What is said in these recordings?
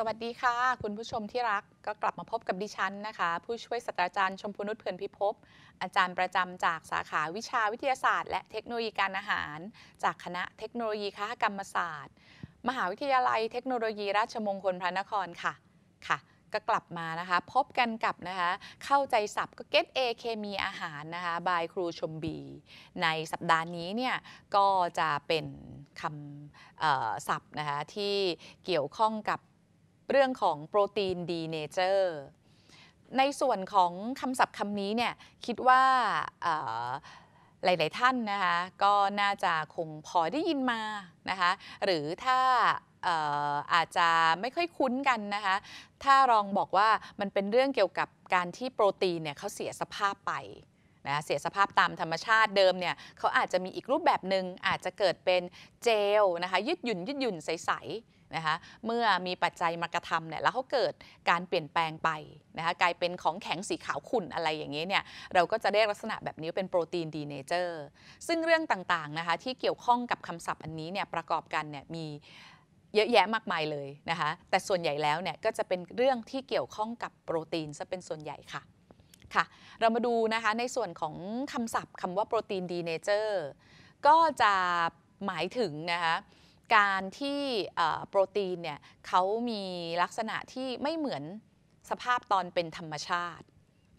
สวัสดีค่ะ คุณผู้ชมที่รักก็กลับมาพบกับดิฉันนะคะผู้ช่วยศาสตราจารย์ชมพูนุชเพื่อนพิภพอาจารย์ประจำจากสาขาวิชาวิทยาศาสตร์ และเทคโนโลยีการอาหารจากคณะเทคโนโลยีคหากรรมศาสตร์ มหาวิทยาลัยเทคโนโลยี ราชมงคลพระนครค่ะค่ะก็กลับมานะคะพบกันกับนะคะเข้าใจศัพท์ก็เก็ตเอเคมีอาหารนะคะบายครูชมบีในสัปดาห์นี้เนี่ยก็จะเป็นคำศัพท์นะคะที่เกี่ยวข้องกับเรื่องของโปรตีนดีเนเจอร์ในส่วนของคำศัพท์คำนี้เนี่ยคิดว่าหลายๆท่านนะคะก็น่าจะคงพอได้ยินมานะคะหรือถ้าอาจจะไม่ค่อยคุ้นกันนะคะถ้ารองบอกว่ามันเป็นเรื่องเกี่ยวกับการที่โปรตีนเนี่ยเขาเสียสภาพไปนะเสียสภาพตามธรรมชาติเดิมเนี่ยเขาอาจจะมีอีกรูปแบบหนึง่งอาจจะเกิดเป็นเจลนะคะยืดหยุ่นยืดหยุ่นใสนะคะเมื่อมีปัจจัยมากระทำเนี่ยแล้วเขาเกิดการเปลี่ยนแปลงไปนะคะกลายเป็นของแข็งสีขาวขุ่นอะไรอย่างนี้เนี่ยเราก็จะเรียกลักษณะแบบนี้เป็นโปรตีนดีเนเจอร์ซึ่งเรื่องต่างๆนะคะที่เกี่ยวข้องกับคำศัพท์อันนี้เนี่ยประกอบกันเนี่ยมีเยอะแยะมากมายเลยนะคะแต่ส่วนใหญ่แล้วเนี่ยก็จะเป็นเรื่องที่เกี่ยวข้องกับโปรตีนซะเป็นส่วนใหญ่ค่ะค่ะเรามาดูนะคะในส่วนของคำศัพท์คำว่าโปรตีนดีเนเจอร์ก็จะหมายถึงนะคะการที่โปรตีน เนี่ยเขามีลักษณะที่ไม่เหมือนสภาพตอนเป็นธรรมชาติ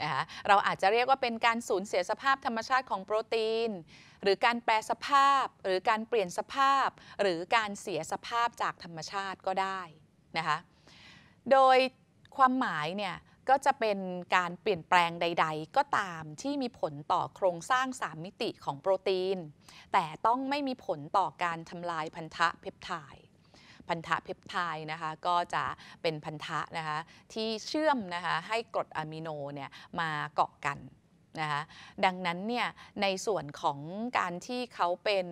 นะคะเราอาจจะเรียกว่าเป็นการสูญเสียสภาพธรรมชาติของโปรตีน หรือการแปลสภาพหรือการเปลี่ยนสภาพหรือการเสียสภาพจากธรรมชาติก็ได้ นะคะ โดยความหมายเนี่ยก็จะเป็นการเปลี่ยนแปลงใด ๆ ก็ตามที่มีผลต่อโครงสร้าง 3 มิติของโปรตีนแต่ต้องไม่มีผลต่อการทำลายพันธะเพปไทด์พันธะเพปไทด์นะคะก็จะเป็นพันธะนะคะที่เชื่อมนะคะให้กรดอะมิโนเนี่ย มาเกาะกันนะคะดังนั้นเนี่ย ในส่วนของการที่เขาเป็น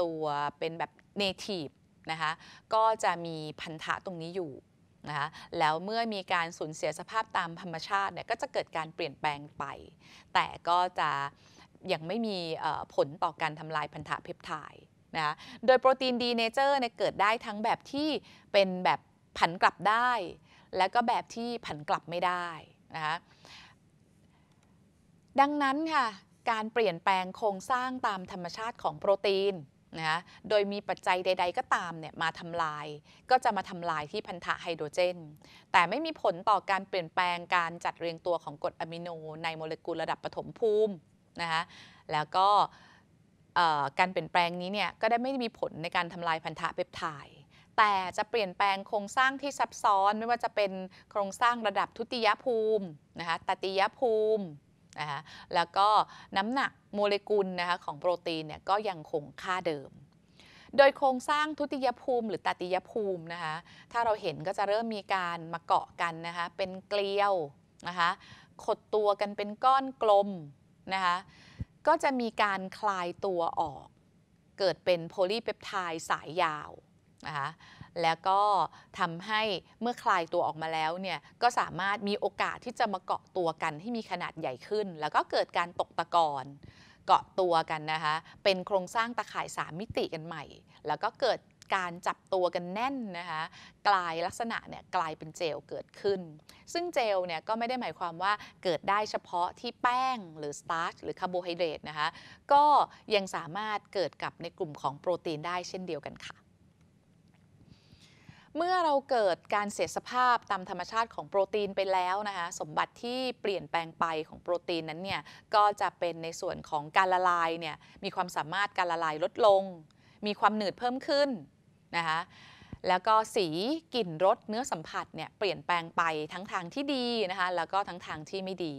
ตัว เป็นแบบเนทีฟนะคะก็จะมีพันธะตรงนี้อยู่นะคะแล้วเมื่อมีการสูญเสียสภาพตามธรรมชาติเนี่ยก็จะเกิดการเปลี่ยนแปลงไป แต่ก็จะยังไม่มีผลต่อการทำลายพันธะเพปไทด์นะคะโดยโปรตีนดีเนเจอร์เนี่ยเกิดได้ทั้งแบบที่เป็นแบบผันกลับได้ และก็แบบที่ผันกลับไม่ได้นะคะดังนั้นค่ะการเปลี่ยนแปลงโครงสร้างตามธรรมชาติของโปรตีนนะคะโดยมีปัจจัยใดๆก็ตามเนี่ยมาทำลายก็จะมาทำลายที่พันธะไฮโดรเจน แต่ไม่มีผลต่อการเปลี่ยนแปลงการจัดเรียงตัวของกรดอะมิโนในโมเลกุลระดับปฐมภูมินะคะแล้วก็การเปลี่ยนแปลงนี้เนี่ยก็ได้ไม่มีผลในการทำลายพันธะเปปไทด์แต่จะเปลี่ยนแปลงโครงสร้างที่ซับซ้อนไม่ว่าจะเป็นโครงสร้างระดับทุติยภูมินะคะตติยภูมินะคะแล้วก็น้ำหนักโมเลกุลนะคะของโปรตีนเนี่ยก็ยังคงค่าเดิม โดยโครงสร้างทุติยภูมิหรือตติยภูมินะคะถ้าเราเห็นก็จะเริ่มมีการมาเกาะกันนะคะเป็นเกลียวนะคะ ขดตัวกันเป็นก้อนกลมนะคะ ก็จะมีการคลายตัวออก เกิดเป็นโพลีเปปไทด์สายยาวนะคะแล้วก็ทำให้เมื่อคลายตัวออกมาแล้วเนี่ยก็สามารถมีโอกาสที่จะมาเกาะตัวกัน ให้มีขนาดใหญ่ขึ้น แล้วก็เกิดการตกตะกอนเกาะตัวกันนะคะเป็นโครงสร้างตะข่ายสมมิติกันใหม่ แล้วก็เกิดการจับตัวกันแน่นนะคะกลายลักษณะเนี่ยกลายเป็นเจลเกิดขึ้น ซึ่งเจลเนี่ยก็ไม่ได้หมายความว่าเกิดได้เฉพาะที่แป้งหรือสตาร์ชหรือคาร์โบไฮเดรตนะคะก็ยังสามารถเกิดกับในกลุ่มของโปรตีนได้เช่นเดียวกันค่ะเมื่อเราเกิดการเสียสภาพตามธรรมชาติของโปรตีนไปแล้วนะคะสมบัติที่เปลี่ยนแปลงไปของโปรตีนนั้นเนี่ยก็จะเป็นในส่วนของการละลายเนี่ยมีความสามารถการละลายลดลง มีความหนืด เพิ่มขึ้นนะคะแล้วก็สีกลิ่นรสเนื้อสัมผัสเนี่ยเปลี่ยนแปลงไปทั้งทางที่ดีนะคะแล้วก็ทั้งทางที่ไม่ดี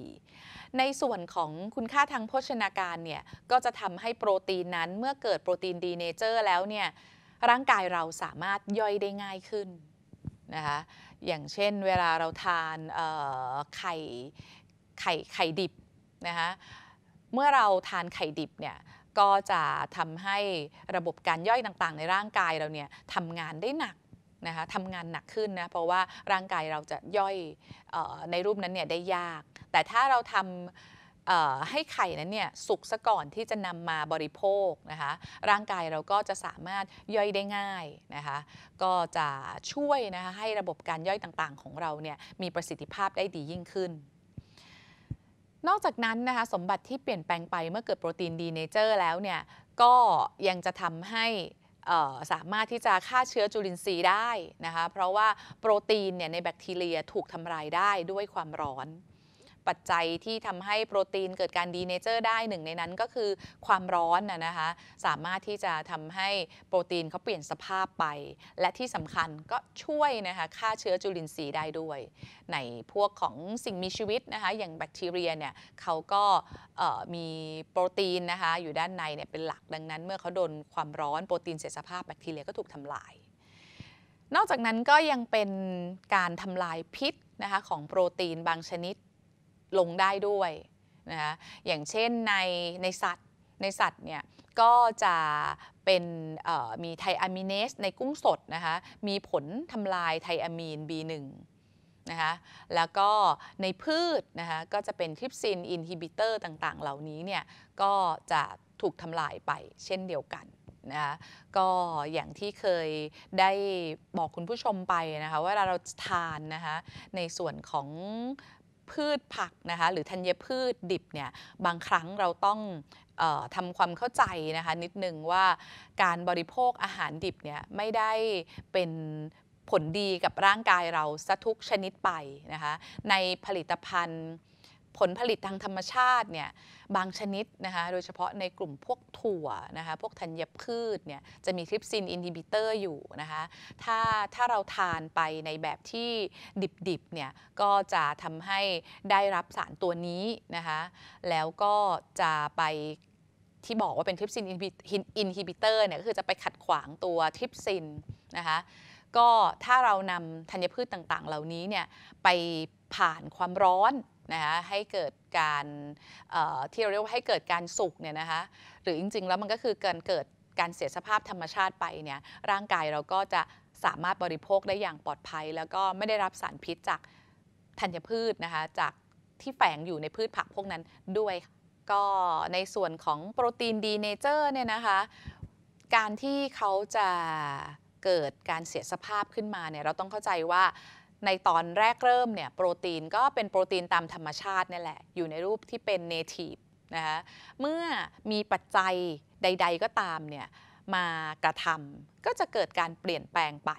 ในส่วนของคุณค่าทางโภชนาการเนี่ยก็จะทำให้โปรตีนนั้นเมื่อเกิดโปรตีนดีเนเจอร์แล้วเนี่ยร่างกายเราสามารถย่อยได้ง่ายขึ้นนะคะ อย่างเช่นเวลาเราทานไข่ไข่ไข่ดิบนะคะ เมื่อเราทานไข่ดิบเนี่ย ก็จะทำให้ระบบการย่อยต่างๆ ในร่างกายเราเนี่ยทำงานได้หนักนะคะทำงานหนักขึ้นนะ เพราะว่าร่างกายเราจะย่อยอในรูปนั้นเนี่ยได้ยาก แต่ถ้าเราทำให้ไข่นั้นเนี่ยสุกซะก่อนที่จะนำมาบริโภคนะคะร่างกายเราก็จะสามารถย่อยได้ง่ายนะคะก็จะช่วยนะคะให้ระบบการย่อยต่างๆ ของเราเนี่ยมีประสิทธิภาพได้ดียิ่งขึ้น นอกจากนั้นนะคะสมบัติที่เปลี่ยนแปลงไปเมื่อเกิดโปรตีนดีเนเจอร์แล้วเนี่ยก็ยังจะทำให้สามารถที่จะฆ่าเชื้อจุลินทรีย์ได้นะคะเพราะว่าโปรตีนเนี่ยในแบคทีเรียถูกทำลายได้ด้วยความร้อนปัจจัยที่ทำให้โปรตีนเกิดการดีเนเจอร์ได้หนึ่งในนั้นก็คือความร้อนนะคะสามารถที่จะทำให้โปรตีนเขาเปลี่ยนสภาพไป และที่สำคัญก็ช่วยนะคะฆ่าเชื้อจุลินทรีย์ได้ด้วย ในพวกของสิ่งมีชีวิตนะคะอย่างแบคทีเรียเนี่ยเขาก็มีโปรตีนนะคะอยู่ด้านในเนี่ยเป็นหลักดังนั้นเมื่อเขาโดนความร้อนโปรตีนเสียสภาพแบคทีเรียก็ถูกทำลาย นอกจากนั้นก็ยังเป็นการทำลายพิษนะคะของโปรตีนบางชนิดลงได้ด้วยนะคะอย่างเช่นในในสัตว์ ในสัตว์เนี่ย ก็จะเป็นมีไทอะมิเนสในกุ้งสดนะคะ มีผลทำลายไทอะมีน B1 นะคะ แล้วก็ ในพืชนะคะก็จะเป็นทริปซินอินฮิบิเตอร์ต่าง ๆ เหล่านี้เนี่ยก็จะถูกทำลายไป เช่นเดียวกันนะคะก็อย่างที่เคยได้บอกคุณผู้ชมไปนะคะว่าเราทานนะคะในส่วนของพืชผักนะคะหรือธัญพืชดิบเนี่ยบางครั้งเราต้องออทำความเข้าใจนะคะนิดนึงว่าการบริโภคอาหารดิบเนี่ยไม่ได้เป็นผลดีกับร่างกายเราซะทุกชนิดไปนะคะในผลิตภัณฑ์ผลผลิตทางธรรมชาติเนี่ยบางชนิดนะคะโดยเฉพาะในกลุ่มพวกถั่วนะคะพวกธัญพืชเนี่ยจะมีทริปซินอินฮิบิเตอร์อยู่นะคะถ้าถ้าเราทานไปในแบบที่ดิบๆเนี่ยก็จะทำให้ได้รับสารตัวนี้นะคะแล้วก็จะไปที่บอกว่าเป็นทริปซินอินฮิบิเตอร์เนี่ยก็คือจะไปขัดขวางตัวทริปซินนะคะก็ถ้าเรานำธัญพืชต่างๆ เหล่านี้เนี่ยไปผ่านความร้อนนะคะให้เกิดการที่เราเรียกว่าให้เกิดการสุกเนี่ยนะคะหรือจริงๆ แล้วมันก็คือการเกิดการเสียสภาพธรรมชาติไปเนี่ยร่างกายเราก็จะสามารถบริโภคได้อย่างปลอดภัย แล้วก็ไม่ได้รับสารพิษจากธัญพืชนะคะจากที่แฝงอยู่ในพืชผักพวกนั้นด้วยก็ในส่วนของโปรตีนดีเนเจอร์เนี่ยนะคะการที่เขาจะเกิดการเสียสภาพขึ้นมาเนี่ยเราต้องเข้าใจว่าในตอนแรกเริ่มเนี่ย โปรตีนก็เป็นโปรตีนตามธรรมชาตินี่แหละอยู่ในรูปที่เป็นเนทีฟนะคะเมื่อมีปัจจัยใด ๆก็ตามเนี่ยมากระทำก็จะเกิดการเปลี่ยนแปลงไป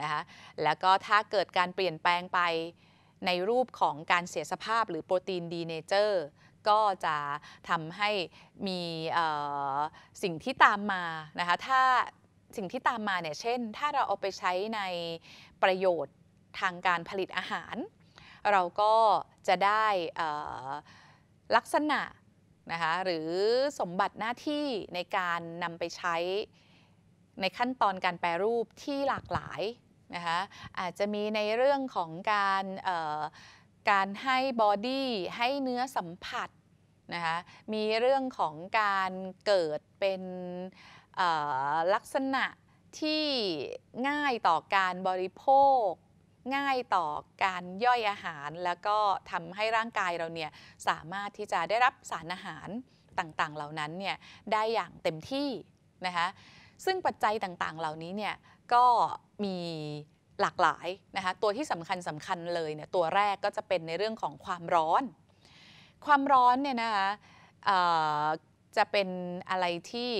นะคะแล้วก็ถ้าเกิดการเปลี่ยนแปลงไปในรูปของการเสียสภาพหรือโปรตีนดีเนเจอร์ก็จะทำให้มีสิ่งที่ตามมานะคะถ้าสิ่งที่ตามมาเนี่ยเช่น ถ้าเราเอาไปใช้ในประโยชน์ทางการผลิตอาหาร เราก็จะได้ลักษณะนะคะหรือสมบัติหน้าที่ในการนำไปใช้ในขั้นตอนการแปรรูปที่หลากหลายนะคะอาจจะมีในเรื่องของการการให้บอดี้ให้เนื้อสัมผัสนะคะมีเรื่องของการเกิดเป็นลักษณะที่ง่ายต่อการบริโภคง่ายต่อการย่อยอาหารแล้วก็ทำให้ร่างกายเราเนี่ยสามารถที่จะได้รับสารอาหารต่างๆ เหล่านั้นเนี่ยได้อย่างเต็มที่นะคะซึ่งปัจจัยต่างๆเหล่านี้เนี่ยก็มีหลากหลายนะคะตัวที่สำคัญสำคัญเลยเนี่ยตัวแรกก็จะเป็นในเรื่องของความร้อน ความร้อนเนี่ยนะคะจะเป็นอะไรที่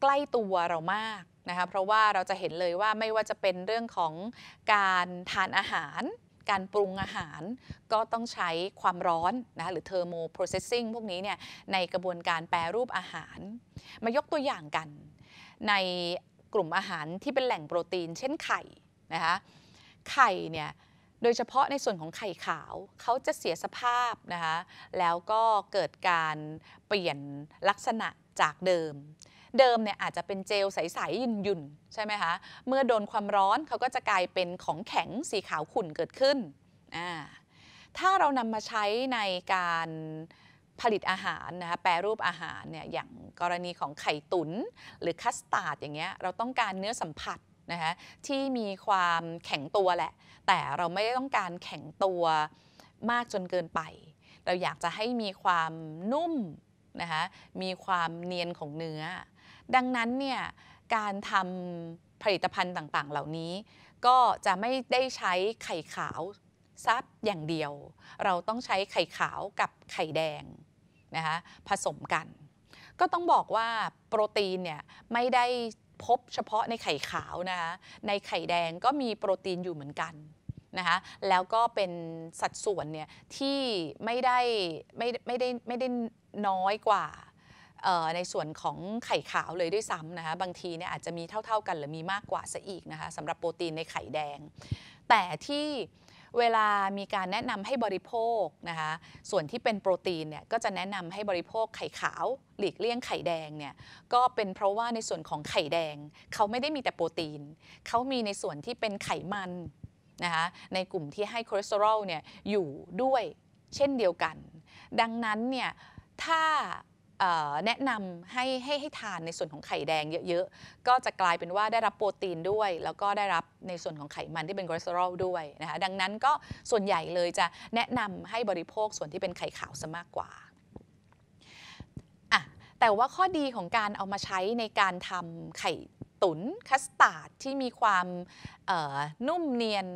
ใกล้ตัวเรามากนะคะเพราะว่าเราจะเห็นเลยว่าไม่ว่าจะเป็นเรื่องของการทานอาหาร การปรุงอาหารก็ต้องใช้ความร้อนนะคะหรือเทอร์โมโปรเซสซิ่งพวกนี้เนี่ยในกระบวนการแปรรูปอาหาร มายกตัวอย่างกัน ในกลุ่มอาหารที่เป็นแหล่งโปรตีนเช่นไข่นะคะไข่เนี่ยโดยเฉพาะในส่วนของไข่ขาวเขาจะเสียสภาพนะคะแล้วก็เกิดการเปลี่ยนลักษณะจากเดิมเดิมเนี่ยอาจจะเป็นเจลใสๆยุ่นๆใช่ไหมคะเมื่อโดนความร้อนเขาก็จะกลายเป็นของแข็งสีขาวขุ่นเกิดขึ้น ถ้าเรานำมาใช้ในการผลิตอาหารนะคะแปรรูปอาหารเนี่ยอย่างกรณีของไข่ตุน๋นหรือคัสตาร์ดอย่างเงี้ยเราต้องการเนื้อสัมผัสนะคะที่มีความแข็งตัวแหละ แต่เราไม่ได้ต้องการแข็งตัวมากจนเกินไป เราอยากจะให้มีความนุ่มนะคะมีความเนียนของเนื้อดังนั้นเนี่ยการทำผลิตภัณฑ์ต่าง ๆ เหล่านี้ ก็จะไม่ได้ใช้ไข่ขาวซับอย่างเดียว เราต้องใช้ไข่ขาวกับไข่แดงนะคะผสมกัน ก็ต้องบอกว่าโปรตีนเนี่ยไม่ได้พบเฉพาะในไข่ขาวนะคะในไข่แดงก็มีโปรตีนอยู่เหมือนกันนะคะแล้วก็เป็นสัดส่วนเนี่ยที่ไม่ได้ไม่ไม่ได้ไม่ได้น้อยกว่าในส่วนของไข่ขาวเลยด้วยซ้ำนะคะบางทีเนี่ยอาจจะมีเท่าๆกันหรือมีมากกว่าซะอีกนะคะสำหรับโปรตีนในไข่แดง แต่ที่เวลามีการแนะนำให้บริโภคนะคะส่วนที่เป็นโปรตีนเนี่ยก็จะแนะนำให้บริโภคไข่ขาว หลีกเลี่ยงไข่แดงเนี่ยก็เป็นเพราะว่าในส่วนของไข่แดงเขาไม่ได้มีแต่โปรตีนเขามีในส่วนที่เป็นไขมันนะคะในกลุ่มที่ให้คอเลสเตอรอลเนี่ยอยู่ด้วยเช่นเดียวกันดังนั้นเนี่ยถ้าแนะนำให้ให้ให้ทานในส่วนของไข่แดงเยอะๆ ก็จะกลายเป็นว่าได้รับโปรตีนด้วย แล้วก็ได้รับในส่วนของไขมันที่เป็นคอเลสเตอรอลด้วยนะคะดังนั้นก็ส่วนใหญ่เลยจะแนะนำให้บริโภคส่วนที่เป็นไข่ขาวซะมากกว่าอ่ะแต่ว่าข้อดีของการเอามาใช้ในการทำไข่ตุนคัสตาร์ดที่มีความนุ่มเนียน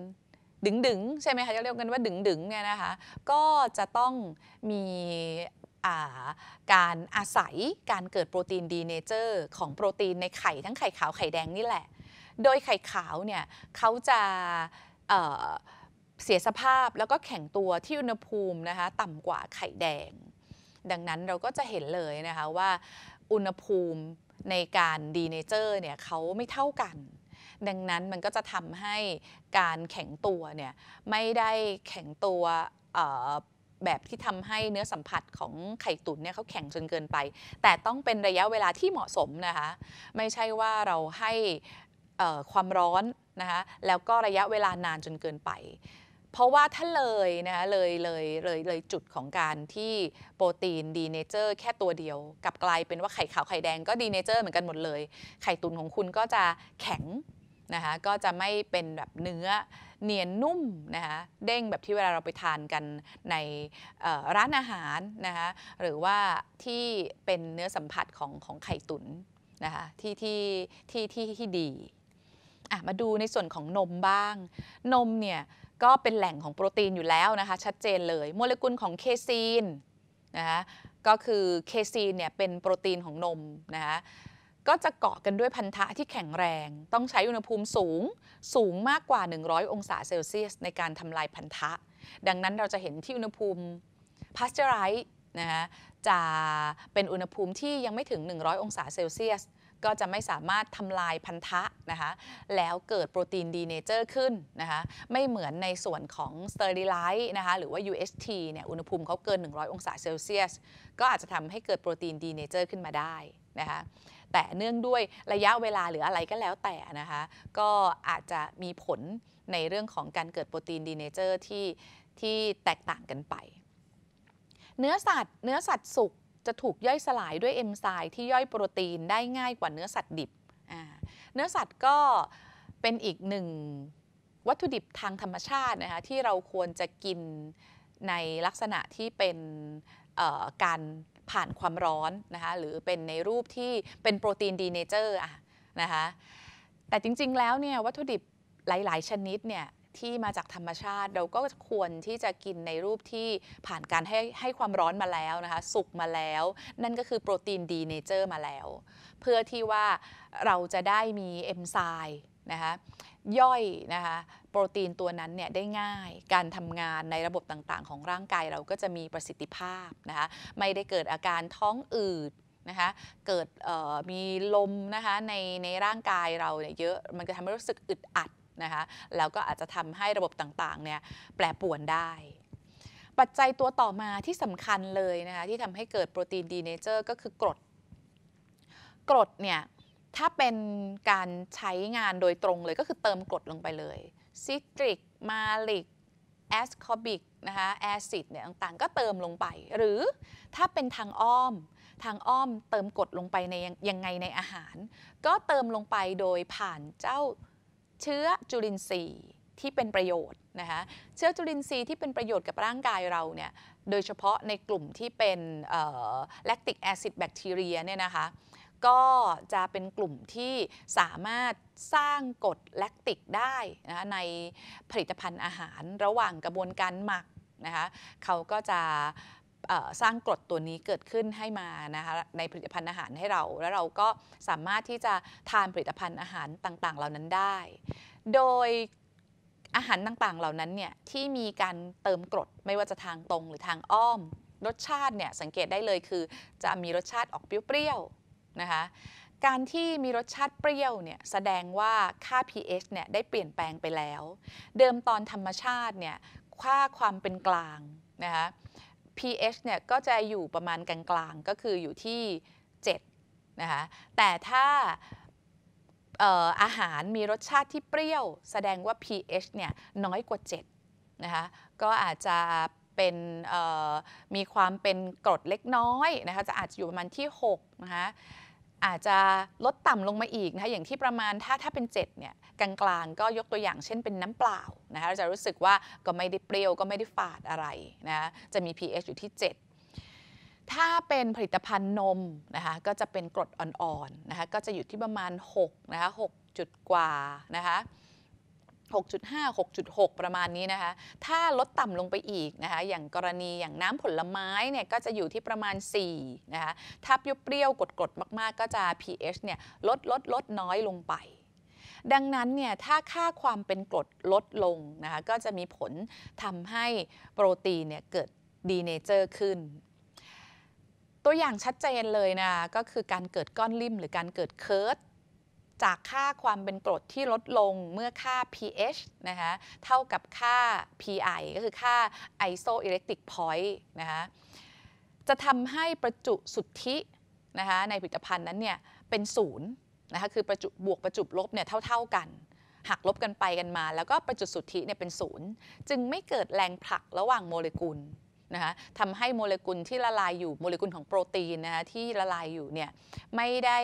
ดึงๆ ใช่ไหมคะเรียกกันว่าดึงๆเนี่ยนะคะก็จะต้องมีการอาศัยการเกิดโปรตีนดีเนเจอร์ของโปรตีนในไข่ทั้งไข่ขาวไข่แดงนี่แหละ โดยไข่ขาวเนี่ยเขาจะเสียสภาพแล้วก็แข็งตัวที่อุณหภูมินะคะต่ำกว่าไข่แดง ดังนั้นเราก็จะเห็นเลยนะคะว่า อุณหภูมิในการดีเนเจอร์เนี่ยเขาไม่เท่ากัน ดังนั้นมันก็จะทำให้การแข็งตัวเนี่ยไม่ได้แข็งตัวแบบที่ทำให้เนื้อสัมผัสของไข่ตุ๋นเนี่ยเขาแข็งจนเกินไป แต่ต้องเป็นระยะเวลาที่เหมาะสมนะคะไม่ใช่ว่าเราให้ความร้อนนะคะแล้วก็ระยะเวลานานจนเกินไป เพราะว่าถ้าเลยนะคะเลยเลยเลยเลยจุดของการที่โปรตีนดีเนเจอร์แค่ตัวเดียวกับกลายเป็นว่าไข่ขาวไข่แดงก็ดีเนเจอร์เหมือนกันหมดเลย ไข่ตุ๋นของคุณก็จะแข็งนะคะก็จะไม่เป็นแบบเนื้อเนียนนุ่มนะคะเด้งแบบที่เวลาเราไปทานกันในร้านอาหารนะคะหรือว่าที่เป็นเนื้อสัมผัสของของไข่ตุ๋นนะคะที่ที่ที่ที่ที่ดีอ่ะมาดูในส่วนของนมบ้าง นมเนี่ย ก็เป็นแหล่งของโปรตีนอยู่แล้วนะคะชัดเจนเลยโมเลกุลของเคซีนนะคะก็คือเคซีนเนี่ยเป็นโปรตีนของนมนะคะก็จะเกาะกันด้วยพันธะที่แข็งแรง ต้องใช้อุณหภูมิสูง สูงมากกว่า 100 องศาเซลเซียส ในการทำลายพันธะ ดังนั้นเราจะเห็นที่อุณหภูมิพาสเจอไรซ์นะฮะ จะเป็นอุณหภูมิที่ยังไม่ถึง 100 องศาเซลเซียส ก็จะไม่สามารถทำลายพันธะนะคะ แล้วเกิดโปรตีนดีเนเจอร์ขึ้นนะคะ ไม่เหมือนในส่วนของสเตอริไลท์นะคะ หรือว่า u s t เนี่ย อุณหภูมิเขาเกิน 100 องศาเซลเซียส ก็อาจจะทำให้เกิดโปรตีนดีเนเจอร์ขึ้นมาได้นะคะแต่เนื่องด้วยระยะเวลาหรืออะไรก็แล้วแต่นะคะ ก็อาจจะมีผลในเรื่องของการเกิดโปรตีนดีเนเจอร์ที่ที่แตกต่างกันไป เนื้อสัตว์เนื้อสัตว์สุกจะถูกย่อยสลายด้วยเอนไซม์ที่ย่อยโปรตีนได้ง่ายกว่าเนื้อสัตว์ดิบเนื้อสัตว์ก็เป็นอีกหนึ่งวัตถุดิบทางธรรมชาตินะคะ ที่เราควรจะกินในลักษณะที่เป็นการผ่านความร้อนนะคะหรือเป็นในรูปที่เป็นโปรตีนดีเนเจอร์อะนะคะแต่จริงๆแล้วเนี่ยวัตถุดิบหลายๆ ชนิดเนี่ยที่มาจากธรรมชาติเราก็ควรที่จะกินในรูปที่ผ่านการให้ให้ความร้อนมาแล้วนะคะสุกมาแล้ว นั่นก็คือโปรตีนดีเนเจอร์มาแล้ว เพื่อที่ว่าเราจะได้มีเอนไซม์นะคะย่อยนะคะโปรตีนตัวนั้นเนี่ยได้ง่ายการทำงานในระบบต่างๆของร่างกายเราก็จะมีประสิทธิภาพนะคะไม่ได้เกิดอาการท้องอืดนะคะเกิดมีลมนะคะในในร่างกายเราเนี่ยเยอะ มันจะทำให้รู้สึกอึดอัดนะคะแล้วก็อาจจะทำให้ระบบต่างๆเนี่ยแปรปวนได้ ปัจจัยตัวต่อมาที่สำคัญเลยนะคะที่ทำให้เกิดโปรตีนดีเนเจอร์ก็คือกรด กรดเนี่ยถ้าเป็นการใช้งานโดยตรงเลยก็คือเติมกรดลงไปเลยซิตริกมาลิกแอสคอบิกนะคะแอซิดเนี่ยต่างๆ ก็เติมลงไป หรือถ้าเป็นทางอ้อม ทางอ้อมเติมกรดลงไปในยังไงในอาหาร ก็เติมลงไปโดยผ่านเจ้าเชื้อจุลินทรีย์ที่เป็นประโยชน์นะคะเชื้อจุลินทรีย์ที่เป็นประโยชน์กับร่างกายเราเนี่ยโดยเฉพาะในกลุ่มที่เป็นแลคติกแอซิดแบคทีเรียเนี่ยนะคะก็จะเป็นกลุ่มที่สามารถสร้างกรดแลคติกได้นะในผลิตภัณฑ์อาหารระหว่างกระบวนการหมักนะคะเขาก็จะสร้างกรดตัวนี้เกิดขึ้นให้มานะคะในผลิตภัณฑ์อาหารให้เราแล้วเราก็สามารถที่จะทานผลิตภัณฑ์อาหารต่างๆเหล่านั้นได้ โดยอาหารต่างๆเหล่านั้นเนี่ยที่มีการเติมกรดไม่ว่าจะทางตรงหรือทางอ้อม รสชาติเนี่ยสังเกตได้เลยคือ จะมีรสชาติออกเปรี้ยวนะคะ การที่มีรสชาติเปรี้ยวเนี่ยแสดงว่าค่า pH เนี่ยได้เปลี่ยนแปลงไปแล้ว เดิมตอนธรรมชาติเนี่ยค่าความเป็นกลางนะคะ pH เนี่ยก็จะอยู่ประมาณกลางงก็คืออยู่ที่7นะคะ แต่ถ้าอาหารมีรสชาติที่เปรี้ยว แสดงว่า pH เนี่ยน้อยกว่า7นะคะ ก็อาจจะเป็นมีความเป็นกรดเล็กน้อยนะคะจะอาจจะอยู่ประมาณที่6นะคะอาจจะลดต่ำลงมาอีกนะคะอย่างที่ประมาณถ้าถ้าเป็น7เนี่ยกลางๆก็ยกตัวอย่างเช่นเป็นน้ำเปล่านะคะเราจะรู้สึกว่าก็ไม่ได้เปรี้ยว ก็ไม่ได้ฝาดอะไรนะจะมี pH อยู่ที่ 7 ถ้าเป็นผลิตภัณฑ์นมนะคะก็จะเป็นกรดอ่อนๆนะคะก็จะอยู่ที่ประมาณ6นะคะ6จุดกว่านะคะ6.5 6.6 ประมาณนี้นะคะ ถ้าลดต่ำลงไปอีกนะคะ อย่างกรณีอย่างน้ำผลไม้เนี่ยก็จะอยู่ที่ประมาณ 4 นะคะถ้าเปรี้ยวๆกดๆมากๆก็จะ pH เนี่ยลดลดลดน้อยลงไป ดังนั้นเนี่ยถ้าค่าความเป็นกรดลดลงนะคะก็จะมีผลทำให้โปรตีนเนี่ยเกิดดีเนเจอร์ขึ้น ตัวอย่างชัดเจนเลยนะก็คือการเกิดก้อนลิ่มหรือการเกิดเคิร์สจากค่าความเป็นกรดที่ลดลงเมื่อค่า pH นะคะเท่ากับค่า pi ก็คือค่า isoelectric point นะคะจะทำให้ประจุสุทธินะคะในผลิตภัณฑ์นั้นเนี่ย เป็นศูนย์นะคะ คือประจุบวกประจุลบเนี่ยเท่าๆกัน หักลบกันไปกันมาแล้วก็ประจุสุทธิเนี่ยเป็นศูนย์ จึงไม่เกิดแรงผลักระหว่างโมเลกุลนะคะทำให้โมเลกุลที่ละลายอยู่โมเลกุลของโปรตีนนะคะที่ละลายอยู่เนี่ยไม่ได้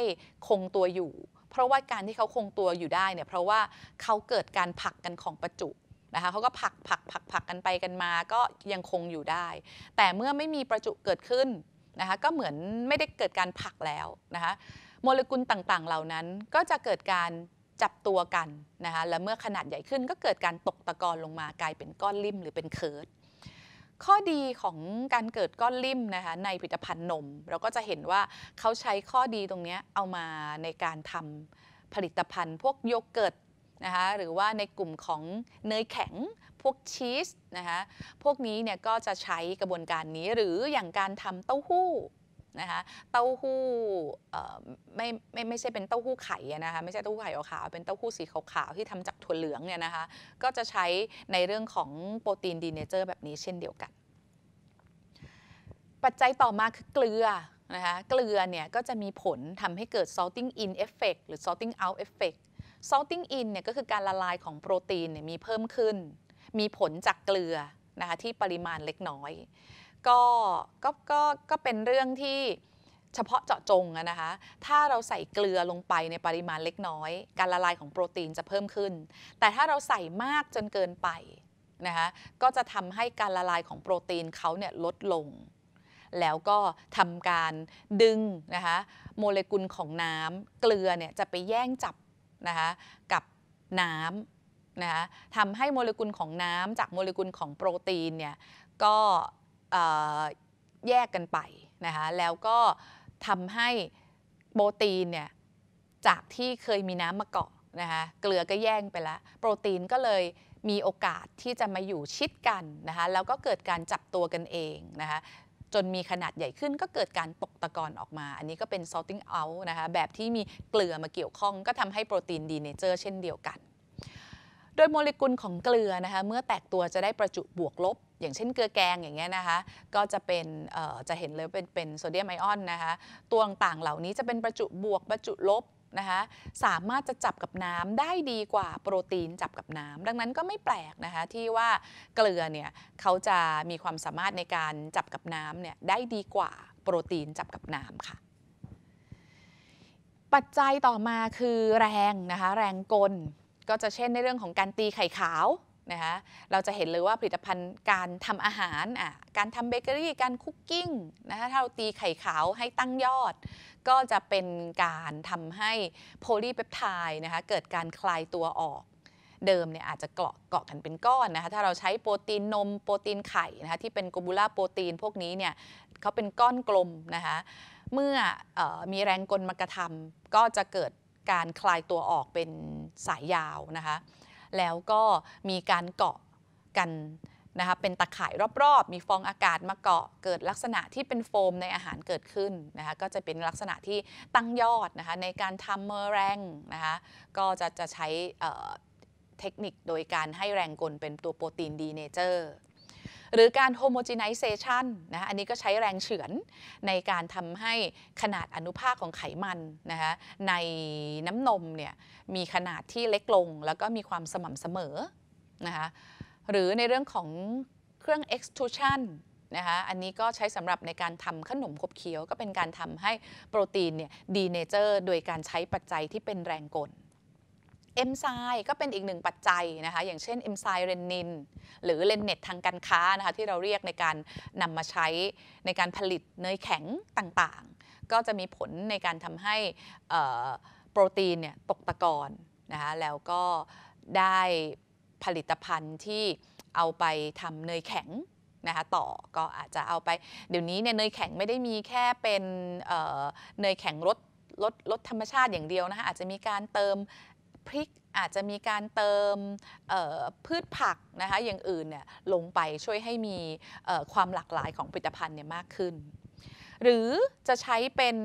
คงตัวอยู่เพราะว่าการที่เขาคงตัวอยู่ได้เนี่ยเพราะว่าเขาเกิดการผักกันของประจุนะคะเขาก็ผักผักผักผักกันไปกันมาก็ยังคงอยู่ได้ แต่เมื่อไม่มีประจุเกิดขึ้นนะคะก็เหมือนไม่ได้เกิดการผักแล้วนะคะโมเลกุลต่างๆเหล่านั้นก็จะเกิดการจับตัวกันนะคะและเมื่อขนาดใหญ่ขึ้นก็เกิดการตกตะกอนลงมากลายเป็นก้อนลิ่มหรือเป็นเคิร์ดข้อดีของการเกิดก้อนลิ่มนะคะในผลิตภัณฑ์นม เราก็จะเห็นว่าเขาใช้ข้อดีตรงนี้เอามาในการทำผลิตภัณฑ์พวกโยเกิร์ตนะคะหรือว่าในกลุ่มของเนยแข็งพวกชีสนะคะพวกนี้เนี่ยก็จะใช้กระบวนการนี้หรืออย่างการทำเต้าหู้นะคะเต้าหู้ไม่ไม่ไม่ใช่เป็นเต้าหู้ไข่นะคะไม่ใช่เต้าหู้ไข่ขาวเป็นเต้าหู้สีขาวๆที่ทำจากถั่วเหลืองเนี่ยนะคะก็จะใช้ในเรื่องของโปรตีนดีเนเจอร์แบบนี้เช่นเดียวกัน ปัจจัยต่อมาคือเกลือนะคะเกลือเนี่ยก็จะมีผลทำให้เกิด salting in effect หรือ salting out effect salting in เนี่ยก็คือการละลายของโปรตีนเนี่ยมีเพิ่มขึ้น มีผลจากเกลือนะคะที่ปริมาณเล็กน้อยก็ก็ ก็ ก็ เป็นเรื่องที่เฉพาะเจาะจงอะนะคะ ถ้าเราใส่เกลือลงไปในปริมาณเล็กน้อย การละลายของโปรตีนจะเพิ่มขึ้น แต่ถ้าเราใส่มากจนเกินไปนะคะ ก็จะทำให้การละลายของโปรตีนเขาเนี่ยลดลง แล้วก็ทำการดึงนะคะ โมเลกุลของน้ำเกลือเนี่ยจะไปแย่งจับนะคะกับน้ำนะคะทำให้โมเลกุลของน้ำจากโมเลกุลของโปรตีนเนี่ยก็แยกกันไปนะคะแล้วก็ทำให้โปรตีนเนี่ยจากที่เคยมีน้ำมาเกาะนะคะเกลือก็แย่งไปแล้วโปรตีนก็เลยมีโอกาสที่จะมาอยู่ชิดกันนะคะแล้วก็เกิดการจับตัวกันเองนะคะจนมีขนาดใหญ่ขึ้นก็เกิดการตกตะกอนออกมา อันนี้ก็เป็น sorting out นะคะแบบที่มีเกลือมาเกี่ยวข้อง ก็ทำให้โปรตีนดีเนเจอร์เช่นเดียวกันโดยโมเลกุลของเกลือนะคะเมื่อแตกตัวจะได้ประจุบวกลบ อย่างเช่นเกลือแกงอย่างเงี้ยนะคะก็จะเป็นจะเห็นเลยเป็นเป็นโซเดียมไอออนนะคะตัวต่างเหล่านี้จะเป็นประจุบวกประจุลบนะคะสามารถจะจับกับน้ำได้ดีกว่าโปรตีนจับกับน้ำ ดังนั้นก็ไม่แปลกนะคะที่ว่าเกลือเนี่ยเขาจะมีความสามารถในการจับกับน้ำเนี่ยได้ดีกว่าโปรตีนจับกับน้ำค่ะปัจจัยต่อมาคือแรงนะคะแรงกลก็จะเช่นในเรื่องของการตีไข่ขาวนะคะ เราจะเห็นเลยว่าผลิตภัณฑ์การทำอาหารอ่ะการทำเบเกอรี่การคุกกิ้งนะคะ ถ้าเราตีไข่ขาวให้ตั้งยอด ก็จะเป็นการทำให้โพลีเปปไทด์นะคะเกิดการคลายตัวออกเดิมเนี่ยอาจจะเกาะเกาะกันเป็นก้อนนะคะ ถ้าเราใช้โปรตีนนมโปรตีนไข่นะคะที่เป็นโกบูล่าโปรตีนพวกนี้เนี่ยเขาเป็นก้อนกลมนะคะเมื่ออมีแรงกลมากระทำก็จะเกิดการคลายตัวออกเป็นสายยาวนะคะ แล้วก็มีการเกาะกันนะคะ เป็นตะข่ายรอบๆ มีฟองอากาศมาเกาะ เกิดลักษณะที่เป็นโฟมในอาหารเกิดขึ้นนะคะ ก็จะเป็นลักษณะที่ตั้งยอดนะคะในการทำเมอแรงนะคะ ก็จะจะใช้เทคนิคโดยการให้แรงกลเป็นตัวโปรตีนดีเนเจอร์หรือการโฮโมจินไนเซชันนะ อันนี้ก็ใช้แรงเฉือนในการทำให้ขนาดอนุภาคของไขมันนะคะในน้ำนมเนี่ยมีขนาดที่เล็กลงแล้วก็มีความสม่ำเสมอนะคะหรือในเรื่องของเครื่อง extrusion นะคะอันนี้ก็ใช้สำหรับในการทำขนมขบเคี้ยวก็เป็นการทำให้โปรตีนเนี่ยดีเนเจอร์โดยการใช้ปัจจัยที่เป็นแรงกลเอนไซม์ก็เป็นอีกหนึ่งปัจจัยนะคะ อย่างเช่นเอนไซม์เรนินหรือเลนเนตทางการค้านะคะ ที่เราเรียกในการนำมาใช้ในการผลิตเนยแข็งต่างๆ ก็จะมีผลในการทำให้โปรตีนเนี่ยตกตะกอนนะคะแล้วก็ได้ผลิตภัณฑ์ที่เอาไปทำเนยแข็งนะคะต่อก็อาจจะเอาไป เดี๋ยวนี้เนี่ยเนยแข็งไม่ได้มีแค่เป็นเนยแข็งรสรสรสธรรมชาติอย่างเดียวนะคะอาจจะมีการเติมพริกอาจจะมีการเติมพืชผักนะคะอย่างอื่นเนี่ยลงไปช่วยให้มีความหลากหลายของผลิตภัณฑ์เนี่ยมากขึ้น หรือจะใช้เป็น